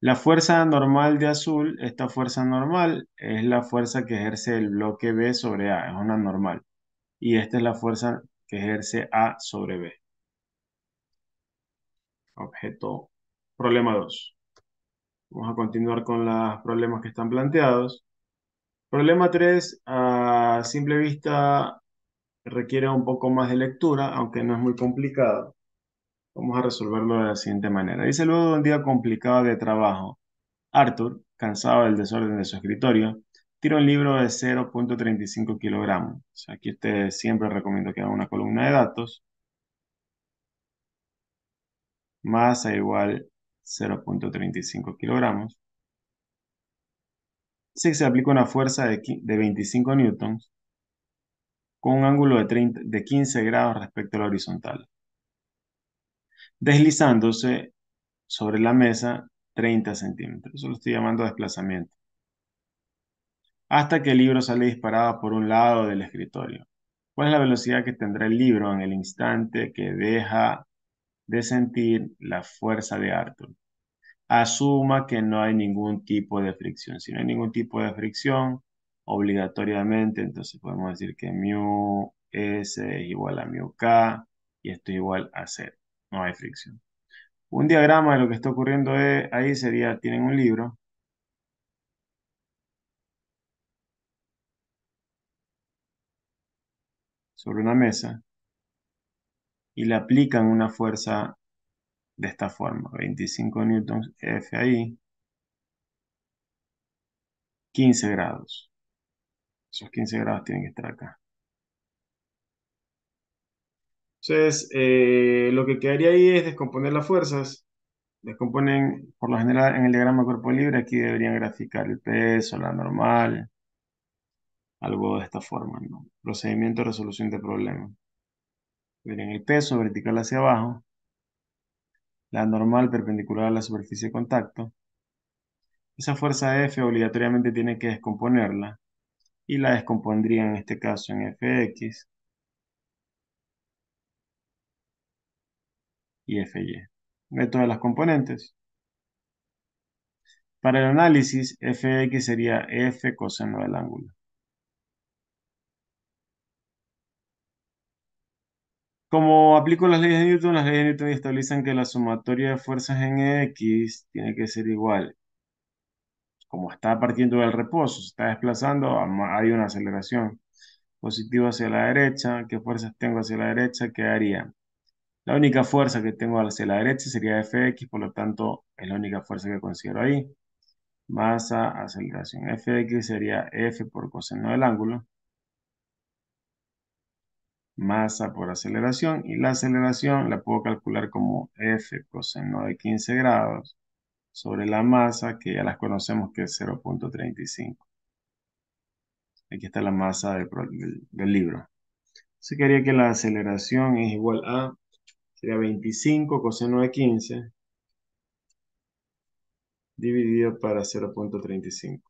La fuerza normal de azul, esta fuerza normal, es la fuerza que ejerce el bloque B sobre A, es una normal. Y esta es la fuerza que ejerce A sobre B. Objeto. Problema 2. Vamos a continuar con los problemas que están planteados. Problema 3, a simple vista, requiere un poco más de lectura, aunque no es muy complicado. Vamos a resolverlo de la siguiente manera. Dice luego de un día complicado de trabajo, Arthur, cansado del desorden de su escritorio, tira un libro de 0.35 kilogramos. aquí usted siempre recomiendo que haga una columna de datos. Más Masa igual 0.35 kilogramos si se aplica una fuerza de, 25 newtons con un ángulo de, de 15 grados respecto al horizontal, deslizándose sobre la mesa 30 centímetros. Eso lo estoy llamando desplazamiento. Hasta que el libro sale disparado por un lado del escritorio. ¿Cuál es la velocidad que tendrá el libro en el instante que deja de sentir la fuerza de Arthur? asuma que no hay ningún tipo de fricción. Si no hay ningún tipo de fricción, obligatoriamente, entonces podemos decir que mu s es igual a mu k y esto es igual a 0. No hay fricción. Un diagrama de lo que está ocurriendo es, ahí sería, tienen un libro. sobre una mesa y le aplican una fuerza de esta forma. 25 newtons F ahí. 15 grados. Esos 15 grados tienen que estar acá. Entonces, eh, lo que quedaría ahí es descomponer las fuerzas. Descomponen, por lo general, en el diagrama cuerpo libre, aquí deberían graficar el peso, la normal, algo de esta forma, ¿no? Procedimiento de resolución de problemas. Miren el peso vertical hacia abajo, la normal perpendicular a la superficie de contacto, esa fuerza F obligatoriamente tiene que descomponerla y la descompondría en este caso en Fx y Fy de todas las componentes. Para el análisis, Fx sería F coseno del ángulo. Como aplico las leyes de Newton, las leyes de Newton establecen que la sumatoria de fuerzas en X tiene que ser igual. Como está partiendo del reposo, se está desplazando, hay una aceleración positiva hacia la derecha. ¿Qué fuerzas tengo hacia la derecha? ¿Qué haría? La única fuerza que tengo hacia la derecha sería Fx, por lo tanto es la única fuerza que considero ahí. Masa, aceleración. Fx sería F por coseno del ángulo masa por aceleración y la aceleración la puedo calcular como F coseno de 15 grados sobre la masa que ya las conocemos que es 0.35. Aquí está la masa del, libro. Se quería que la aceleración es igual a sería 25 coseno de 15 dividido para 0.35.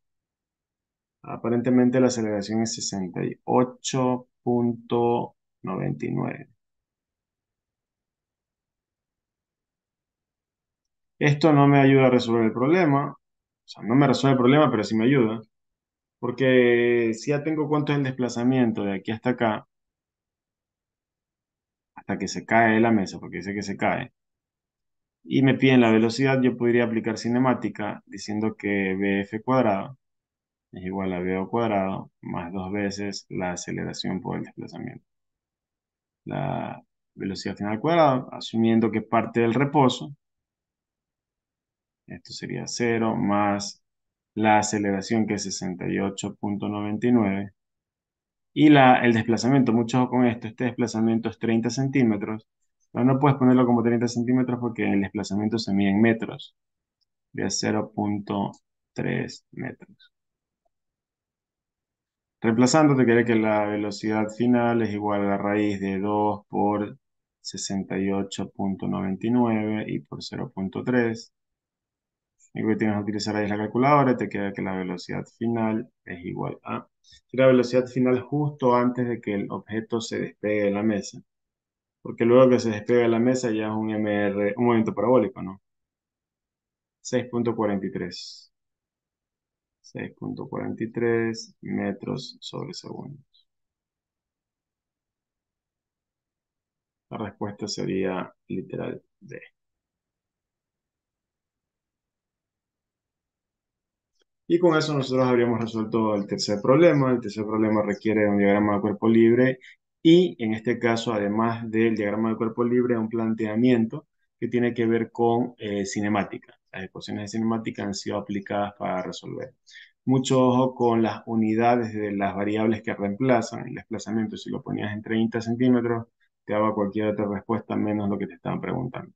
Aparentemente la aceleración es 68. 99. Esto no me ayuda a resolver el problema. O sea, no me resuelve el problema, pero sí me ayuda. Porque si ya tengo cuánto es el desplazamiento de aquí hasta acá, hasta que se cae la mesa, porque dice que se cae, y me piden la velocidad, yo podría aplicar cinemática diciendo que BF cuadrado es igual a BO cuadrado más dos veces la aceleración por el desplazamiento la velocidad final cuadrada, asumiendo que parte del reposo. Esto sería 0 más la aceleración que es 68.99 y la, el desplazamiento, mucho con esto, este desplazamiento es 30 centímetros, pero no puedes ponerlo como 30 centímetros porque el desplazamiento se mide en metros, de 0.3 metros. Reemplazando, te queda que la velocidad final es igual a la raíz de 2 por 68.99 y por 0.3. Y que tienes que utilizar ahí la calculadora, te queda que la velocidad final es igual a la velocidad final justo antes de que el objeto se despegue de la mesa. Porque luego que se despegue de la mesa ya es un MR, un movimiento parabólico, ¿no? 6.43. 6.43 metros sobre segundos. La respuesta sería literal D. Y con eso nosotros habríamos resuelto el tercer problema. El tercer problema requiere un diagrama de cuerpo libre y en este caso, además del diagrama de cuerpo libre, un planteamiento que tiene que ver con eh, cinemática las ecuaciones de cinemática han sido aplicadas para resolver. Mucho ojo con las unidades de las variables que reemplazan el desplazamiento. Si lo ponías en 30 centímetros, te daba cualquier otra respuesta menos lo que te estaban preguntando.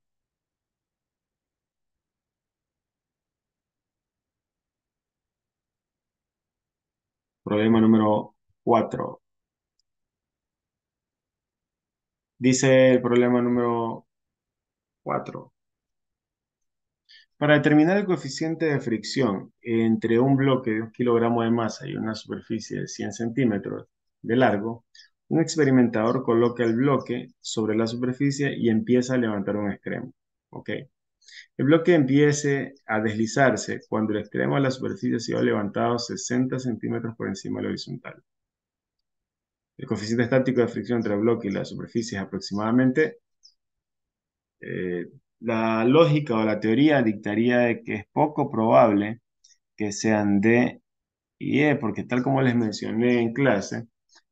Problema número 4. Dice el problema número 4. Para determinar el coeficiente de fricción entre un bloque de un kilogramo de masa y una superficie de 100 centímetros de largo, un experimentador coloca el bloque sobre la superficie y empieza a levantar un extremo. El bloque empieza a deslizarse cuando el extremo de la superficie se ha levantado 60 centímetros por encima del horizontal. El coeficiente estático de fricción entre el bloque y la superficie es aproximadamente eh, la lógica o la teoría dictaría que es poco probable que sean D y E, porque tal como les mencioné en clase,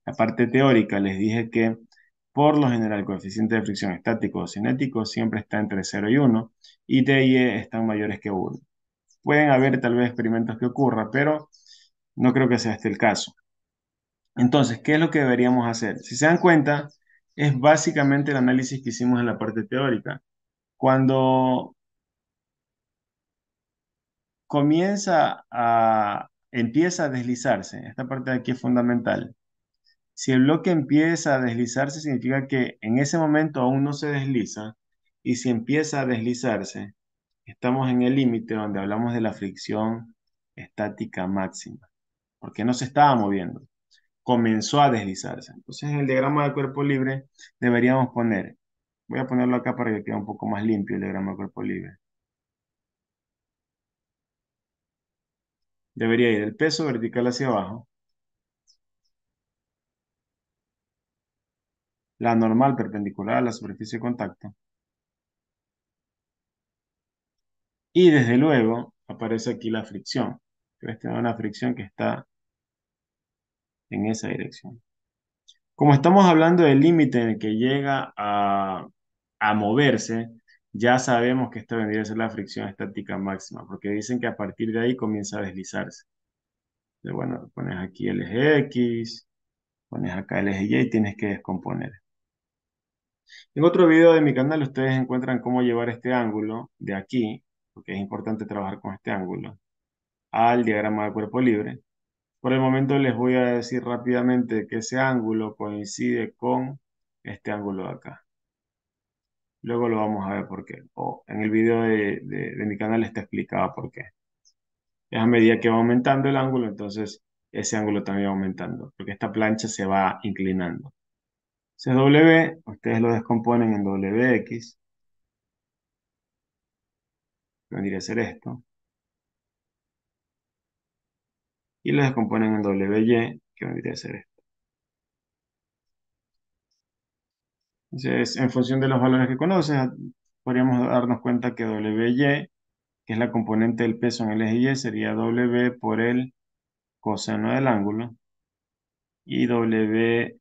la parte teórica les dije que por lo general el coeficiente de fricción estático o cinético siempre está entre 0 y 1 y D y E están mayores que 1. Pueden haber tal vez experimentos que ocurra, pero no creo que sea este el caso. Entonces, ¿qué es lo que deberíamos hacer? Si se dan cuenta, es básicamente el análisis que hicimos en la parte teórica. Cuando comienza a, empieza a deslizarse, esta parte de aquí es fundamental. Si el bloque empieza a deslizarse, significa que en ese momento aún no se desliza, y si empieza a deslizarse, estamos en el límite donde hablamos de la fricción estática máxima, porque no se estaba moviendo, comenzó a deslizarse. Entonces en el diagrama de cuerpo libre deberíamos poner Voy a ponerlo acá para que quede un poco más limpio el diagrama de cuerpo libre. Debería ir el peso vertical hacia abajo. La normal perpendicular a la superficie de contacto. Y desde luego aparece aquí la fricción. Esta es una fricción que está en esa dirección. Como estamos hablando del límite en el que llega a a moverse, ya sabemos que esta vendría a ser la fricción estática máxima, porque dicen que a partir de ahí comienza a deslizarse. Entonces, bueno, pones aquí el eje X, pones acá el eje Y y tienes que descomponer. En otro video de mi canal ustedes encuentran cómo llevar este ángulo de aquí, porque es importante trabajar con este ángulo, al diagrama de cuerpo libre. Por el momento les voy a decir rápidamente que ese ángulo coincide con este ángulo de acá. Luego lo vamos a ver por qué. O en el video de, mi canal está explicado por qué. Es a medida que va aumentando el ángulo, entonces ese ángulo también va aumentando, porque esta plancha se va inclinando. W, ustedes lo descomponen en WX. Vendría a ser esto. Y lo descomponen en WY, que vendría a ser esto. Entonces, en función de los valores que conoces, podríamos darnos cuenta que WY, que es la componente del peso en el eje Y, sería W por el coseno del ángulo. Y WX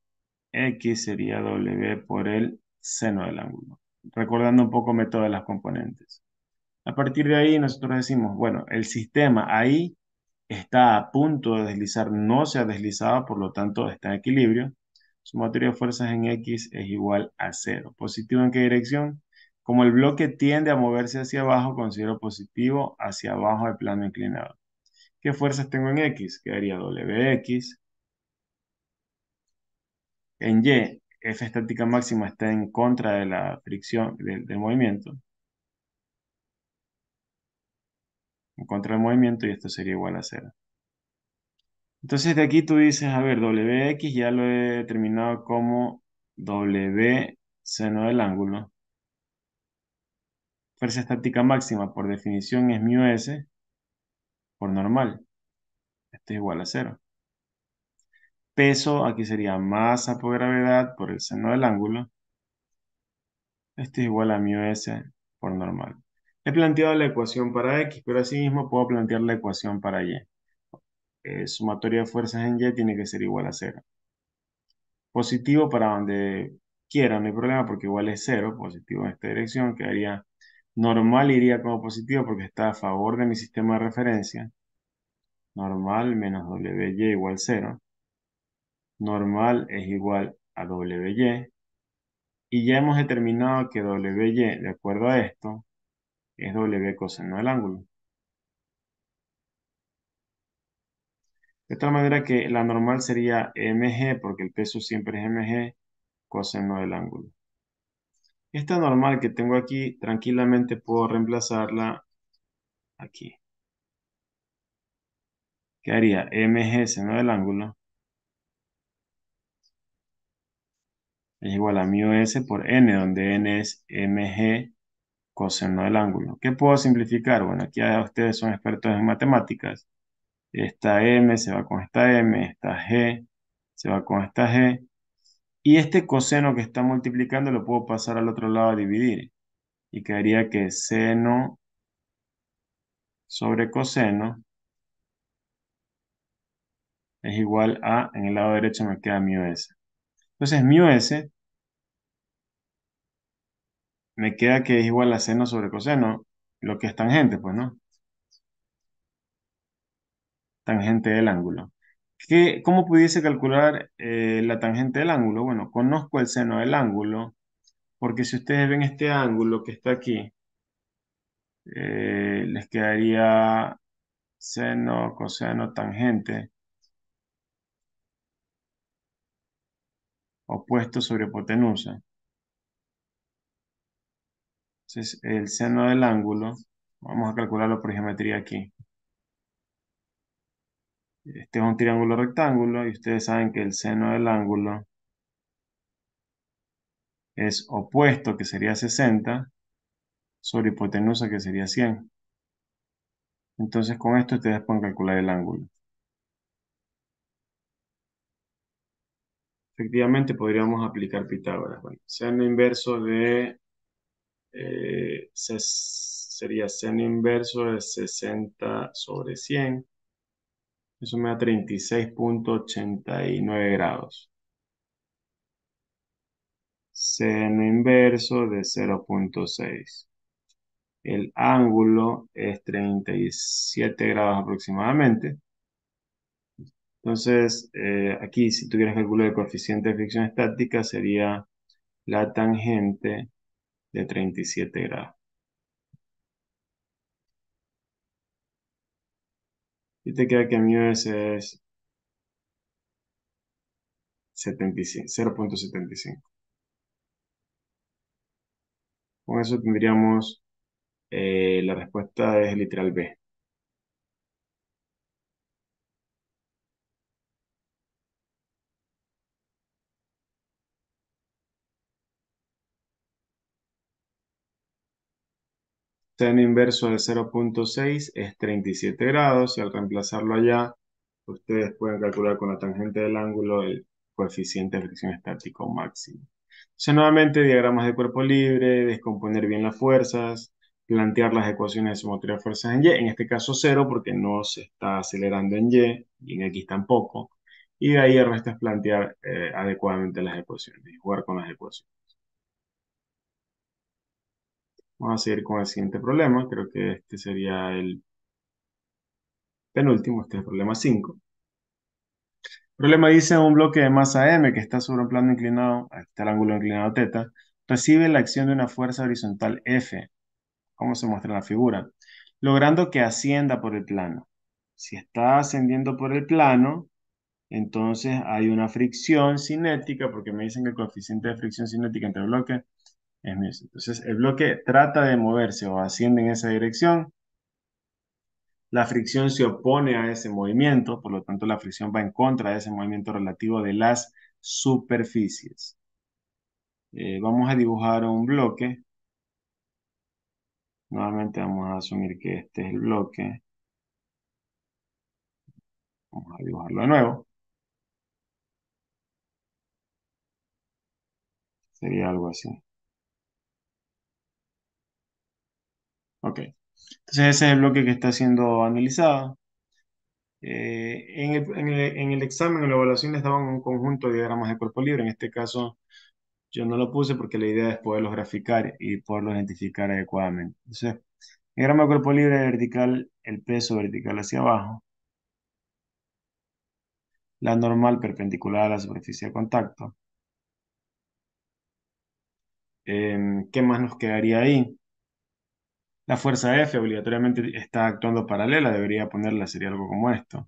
sería W por el seno del ángulo. Recordando un poco método de las componentes. A partir de ahí nosotros decimos, bueno, el sistema ahí está a punto de deslizar, no se ha deslizado, por lo tanto está en equilibrio sumatoria de fuerzas en X es igual a cero. ¿Positivo en qué dirección? Como el bloque tiende a moverse hacia abajo, considero positivo hacia abajo del plano inclinado. ¿Qué fuerzas tengo en X? Quedaría WX. En Y, F estática máxima está en contra de la fricción del, movimiento. En contra del movimiento y esto sería igual a cero. Entonces de aquí tú dices, a ver, WX ya lo he determinado como W seno del ángulo. Fuerza estática máxima por definición es μs por normal. Esto es igual a cero. Peso, aquí sería masa por gravedad por el seno del ángulo. Esto es igual a μs por normal. He planteado la ecuación para X, pero así mismo puedo plantear la ecuación para Y. Eh, sumatoria de fuerzas en Y tiene que ser igual a 0. Positivo para donde quiera, no hay problema porque igual es 0, positivo en esta dirección, quedaría normal, iría como positivo porque está a favor de mi sistema de referencia. Normal menos WY igual 0. Normal es igual a WY. Y ya hemos determinado que WY, de acuerdo a esto, es W coseno del ángulo. De tal manera que la normal sería mg, porque el peso siempre es mg, coseno del ángulo. Esta normal que tengo aquí, tranquilamente puedo reemplazarla aquí. ¿Qué haría? mg seno del ángulo es igual a mu s por n, donde n es mg coseno del ángulo. ¿Qué puedo simplificar? Bueno, aquí ustedes son expertos en matemáticas esta M se va con esta M, esta G se va con esta G, y este coseno que está multiplicando lo puedo pasar al otro lado a dividir, y quedaría que seno sobre coseno es igual a, en el lado derecho me queda mi s. Entonces mío s me queda que es igual a seno sobre coseno, lo que es tangente, pues, ¿no? tangente del ángulo. ¿Cómo pudiese calcular eh, la tangente del ángulo? Bueno, conozco el seno del ángulo, porque si ustedes ven este ángulo que está aquí, eh, les quedaría seno, coseno, tangente. opuesto sobre hipotenusa. Entonces, el seno del ángulo, vamos a calcularlo por geometría aquí. Este es un triángulo rectángulo y ustedes saben que el seno del ángulo es opuesto, que sería 60, sobre hipotenusa, que sería 100. Entonces con esto ustedes pueden calcular el ángulo. Efectivamente podríamos aplicar Pitágoras. Bueno, seno inverso de... Eh, sería seno inverso de 60 sobre 100 eso me da 36.89 grados. Seno inverso de 0.6. El ángulo es 37 grados aproximadamente. Entonces, eh, aquí si tuvieras cálculo de coeficiente de fricción estática sería la tangente de 37 grados. Y te queda que a mí es, 0.75. Con eso tendríamos eh, la respuesta es literal B. en inverso de 0.6 es 37 grados y al reemplazarlo allá, ustedes pueden calcular con la tangente del ángulo el coeficiente de fricción estático máximo. sea nuevamente, diagramas de cuerpo libre, descomponer bien las fuerzas, plantear las ecuaciones de sumatoria de fuerzas en Y, en este caso 0 porque no se está acelerando en Y y en X tampoco, y de ahí el resto es plantear eh, adecuadamente las ecuaciones jugar con las ecuaciones. Vamos a seguir con el siguiente problema. Creo que este sería el penúltimo, este es el problema 5. El problema dice un bloque de masa m que está sobre un plano inclinado, está el ángulo inclinado teta, recibe la acción de una fuerza horizontal F, como se muestra en la figura, logrando que ascienda por el plano. Si está ascendiendo por el plano, entonces hay una fricción cinética, porque me dicen que el coeficiente de fricción cinética entre bloques entonces, el bloque trata de moverse o asciende en esa dirección. La fricción se opone a ese movimiento, por lo tanto, la fricción va en contra de ese movimiento relativo de las superficies. Eh, vamos a dibujar un bloque. Nuevamente vamos a asumir que este es el bloque. Vamos a dibujarlo de nuevo. Sería algo así. Ok. Entonces ese es el bloque que está siendo analizado. Eh, en, el, examen, en la evaluación estaban un conjunto de diagramas de cuerpo libre. En este caso, yo no lo puse porque la idea es poderlos graficar y poderlos identificar adecuadamente. Entonces, diagrama de cuerpo libre vertical, el peso vertical hacia abajo. La normal perpendicular a la superficie de contacto. Em, ¿Qué más nos quedaría ahí? La fuerza F obligatoriamente está actuando paralela, debería ponerla, sería algo como esto.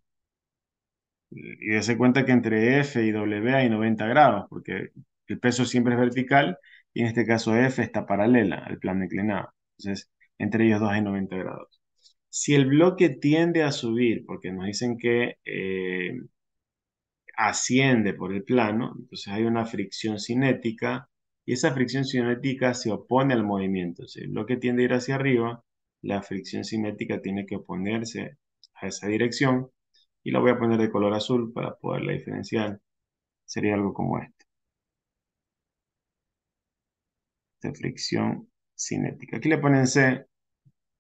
Y se cuenta que entre F y W hay 90 grados, porque el peso siempre es vertical y en este caso F está paralela al plano inclinado. Entonces, entre ellos dos hay 90 grados. Si el bloque tiende a subir, porque nos dicen que eh, asciende por el plano, entonces hay una fricción cinética y esa fricción cinética se opone al movimiento. Si el bloque tiende a ir hacia arriba, la fricción cinética tiene que oponerse a esa dirección y la voy a poner de color azul para poderla diferenciar. Sería algo como este. De fricción cinética. Aquí le ponen C,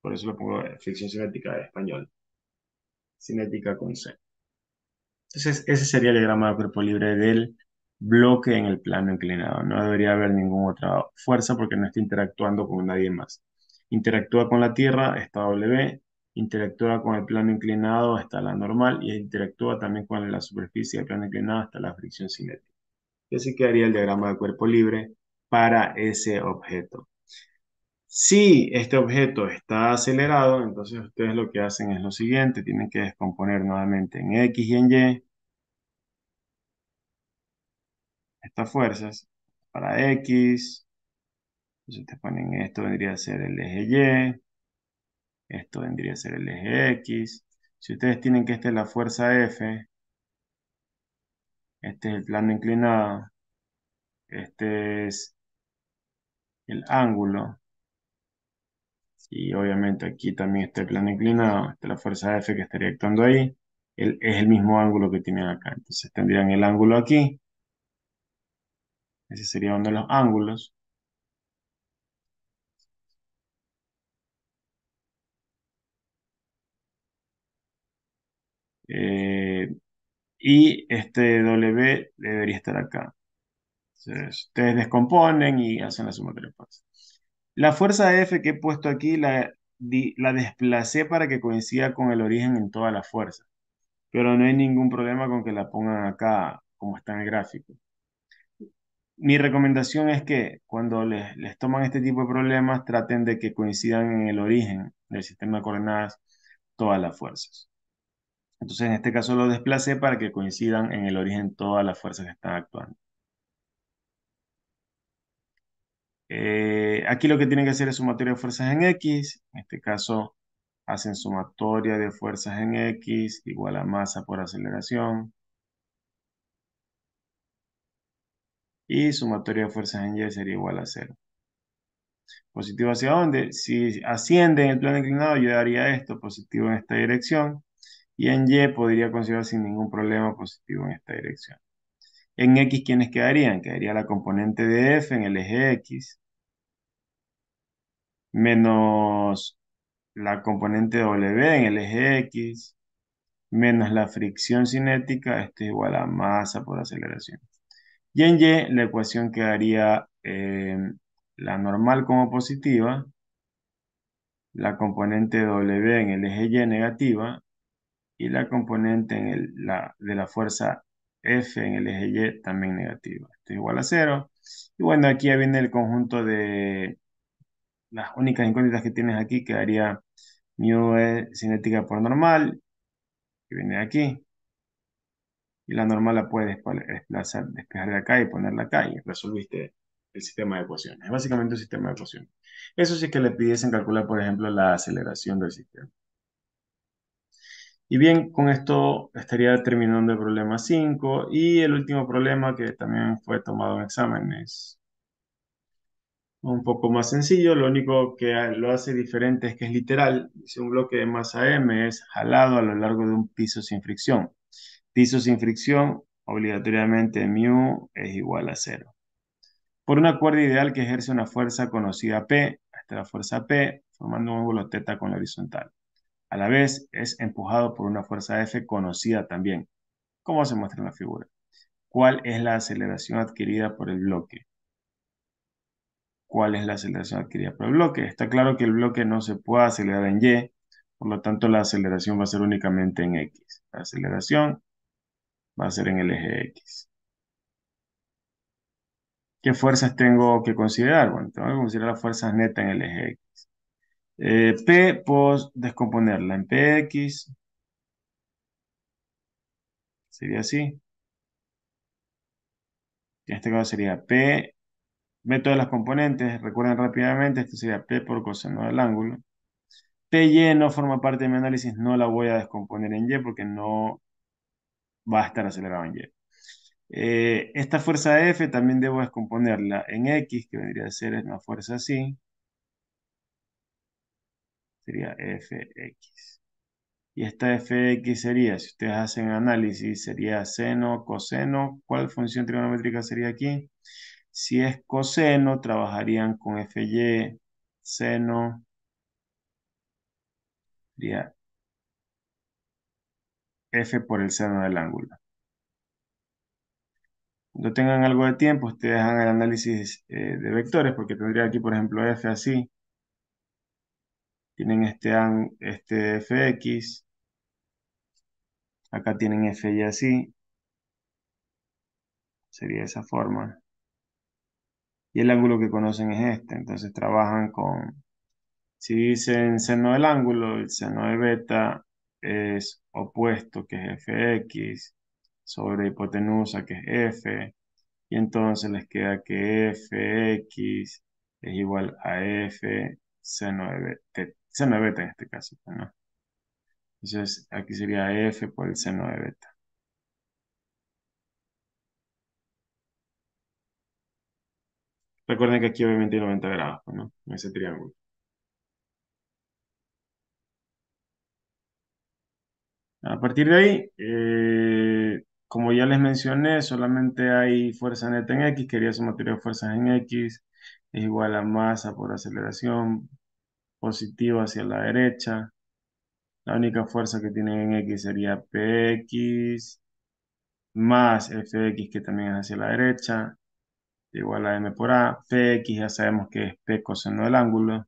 por eso le pongo fricción cinética de español. Cinética con C. Entonces, ese sería el diagrama de cuerpo libre del bloque en el plano inclinado. No debería haber ninguna otra fuerza porque no está interactuando con nadie más. Interactúa con la Tierra, está W, interactúa con el plano inclinado, está la normal, y interactúa también con la superficie del plano inclinado, está la fricción cinética. Y así quedaría el diagrama de cuerpo libre para ese objeto. Si este objeto está acelerado, entonces ustedes lo que hacen es lo siguiente, tienen que descomponer nuevamente en X y en Y, estas fuerzas para X. Entonces te ponen esto vendría a ser el eje Y. Esto vendría a ser el eje X. Si ustedes tienen que esta es la fuerza F. Este es el plano inclinado. Este es el ángulo. Y obviamente aquí también está el plano inclinado. Esta es la fuerza F que estaría actuando ahí. es el mismo ángulo que tienen acá. Entonces tendrían el ángulo aquí ese sería uno de los ángulos. Eh, y este W debería estar acá. ustedes descomponen y hacen la suma de los pasos. La fuerza F que he puesto aquí la, la desplacé para que coincida con el origen en toda la fuerza. Pero no hay ningún problema con que la pongan acá, como está en el gráfico mi recomendación es que cuando les, toman este tipo de problemas, traten de que coincidan en el origen del sistema de coordenadas todas las fuerzas. Entonces, en este caso lo desplacé para que coincidan en el origen todas las fuerzas que están actuando. Eh, aquí lo que tienen que hacer es sumatoria de fuerzas en X. En este caso, hacen sumatoria de fuerzas en X igual a masa por aceleración y sumatoria de fuerzas en Y sería igual a 0. Positivo hacia dónde? Si asciende en el plano inclinado, yo daría esto, positivo en esta dirección, y en Y podría considerar sin ningún problema positivo en esta dirección. En X, ¿quiénes quedarían? Quedaría la componente de F en el eje X, menos la componente W en el eje X, menos la fricción cinética, esto es igual a masa por aceleración. Y en Y la ecuación quedaría eh, la normal como positiva, la componente W en el eje Y negativa y la componente en el, de la fuerza F en el eje Y también negativa. Esto es igual a cero. Y bueno, aquí ya viene el conjunto de las únicas incógnitas que tienes aquí, quedaría mu e cinética por normal, que viene aquí, y la normal la puedes desplazar, despejar de acá y ponerla acá y resolviste el sistema de ecuaciones. Es básicamente un sistema de ecuaciones. Eso sí que le pidiesen calcular, por ejemplo, la aceleración del sistema. Y bien, con esto estaría terminando el problema 5 y el último problema que también fue tomado en exámenes. Un poco más sencillo, lo único que lo hace diferente es que es literal. Dice un bloque de masa M es jalado a lo largo de un piso sin fricción piso sin fricción, obligatoriamente μ es igual a cero. Por una cuerda ideal que ejerce una fuerza conocida P, hasta la fuerza P, formando un ángulo teta con la horizontal. A la vez es empujado por una fuerza F conocida también, como se muestra en la figura. ¿Cuál es la aceleración adquirida por el bloque? ¿Cuál es la aceleración adquirida por el bloque? Está claro que el bloque no se puede acelerar en Y, por lo tanto la aceleración va a ser únicamente en X. La aceleración va a ser en el eje X. ¿Qué fuerzas tengo que considerar? Bueno, tengo que considerar las fuerzas netas en el eje X. Eh, P puedo descomponerla en PX. Sería así. En este caso sería P. Meto de las componentes, recuerden rápidamente, esto sería P por coseno del ángulo. PY no forma parte de mi análisis, no la voy a descomponer en Y porque no va a estar acelerado en Y. Eh, esta fuerza F también debo descomponerla en X, que vendría a ser una fuerza así. Sería Fx. Y esta Fx sería, si ustedes hacen análisis, sería seno, coseno. ¿Cuál función trigonométrica sería aquí? Si es coseno, trabajarían con Fy, seno, sería f por el seno del ángulo. Cuando tengan algo de tiempo, ustedes hagan el análisis eh, de vectores, porque tendría aquí, por ejemplo, f así. Tienen este, este fx. Acá tienen f y así. Sería esa forma. Y el ángulo que conocen es este. Entonces trabajan con... Si dicen seno del ángulo, el seno de beta es opuesto, que es fx, sobre hipotenusa, que es f, y entonces les queda que fx es igual a f seno de beta, en este caso, ¿no? Entonces aquí sería f por el seno de beta. Recuerden que aquí obviamente hay 90 grados, pues, ¿no? En ese triángulo. A partir de ahí, eh, como ya les mencioné, solamente hay fuerza neta en X, quería material de fuerzas en X, es igual a masa por aceleración positiva hacia la derecha. La única fuerza que tienen en X sería PX más FX que también es hacia la derecha, igual a M por A. PX ya sabemos que es P coseno del ángulo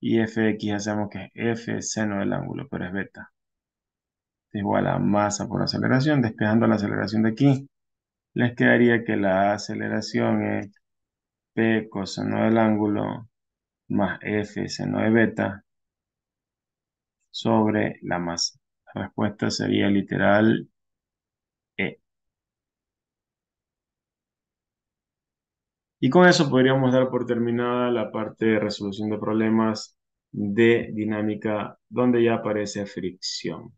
y fx hacemos que es f seno del ángulo, pero es beta. Es igual a masa por aceleración, despejando la aceleración de aquí, les quedaría que la aceleración es p coseno del ángulo más f seno de beta sobre la masa. La respuesta sería literal Y con eso podríamos dar por terminada la parte de resolución de problemas de dinámica donde ya aparece fricción.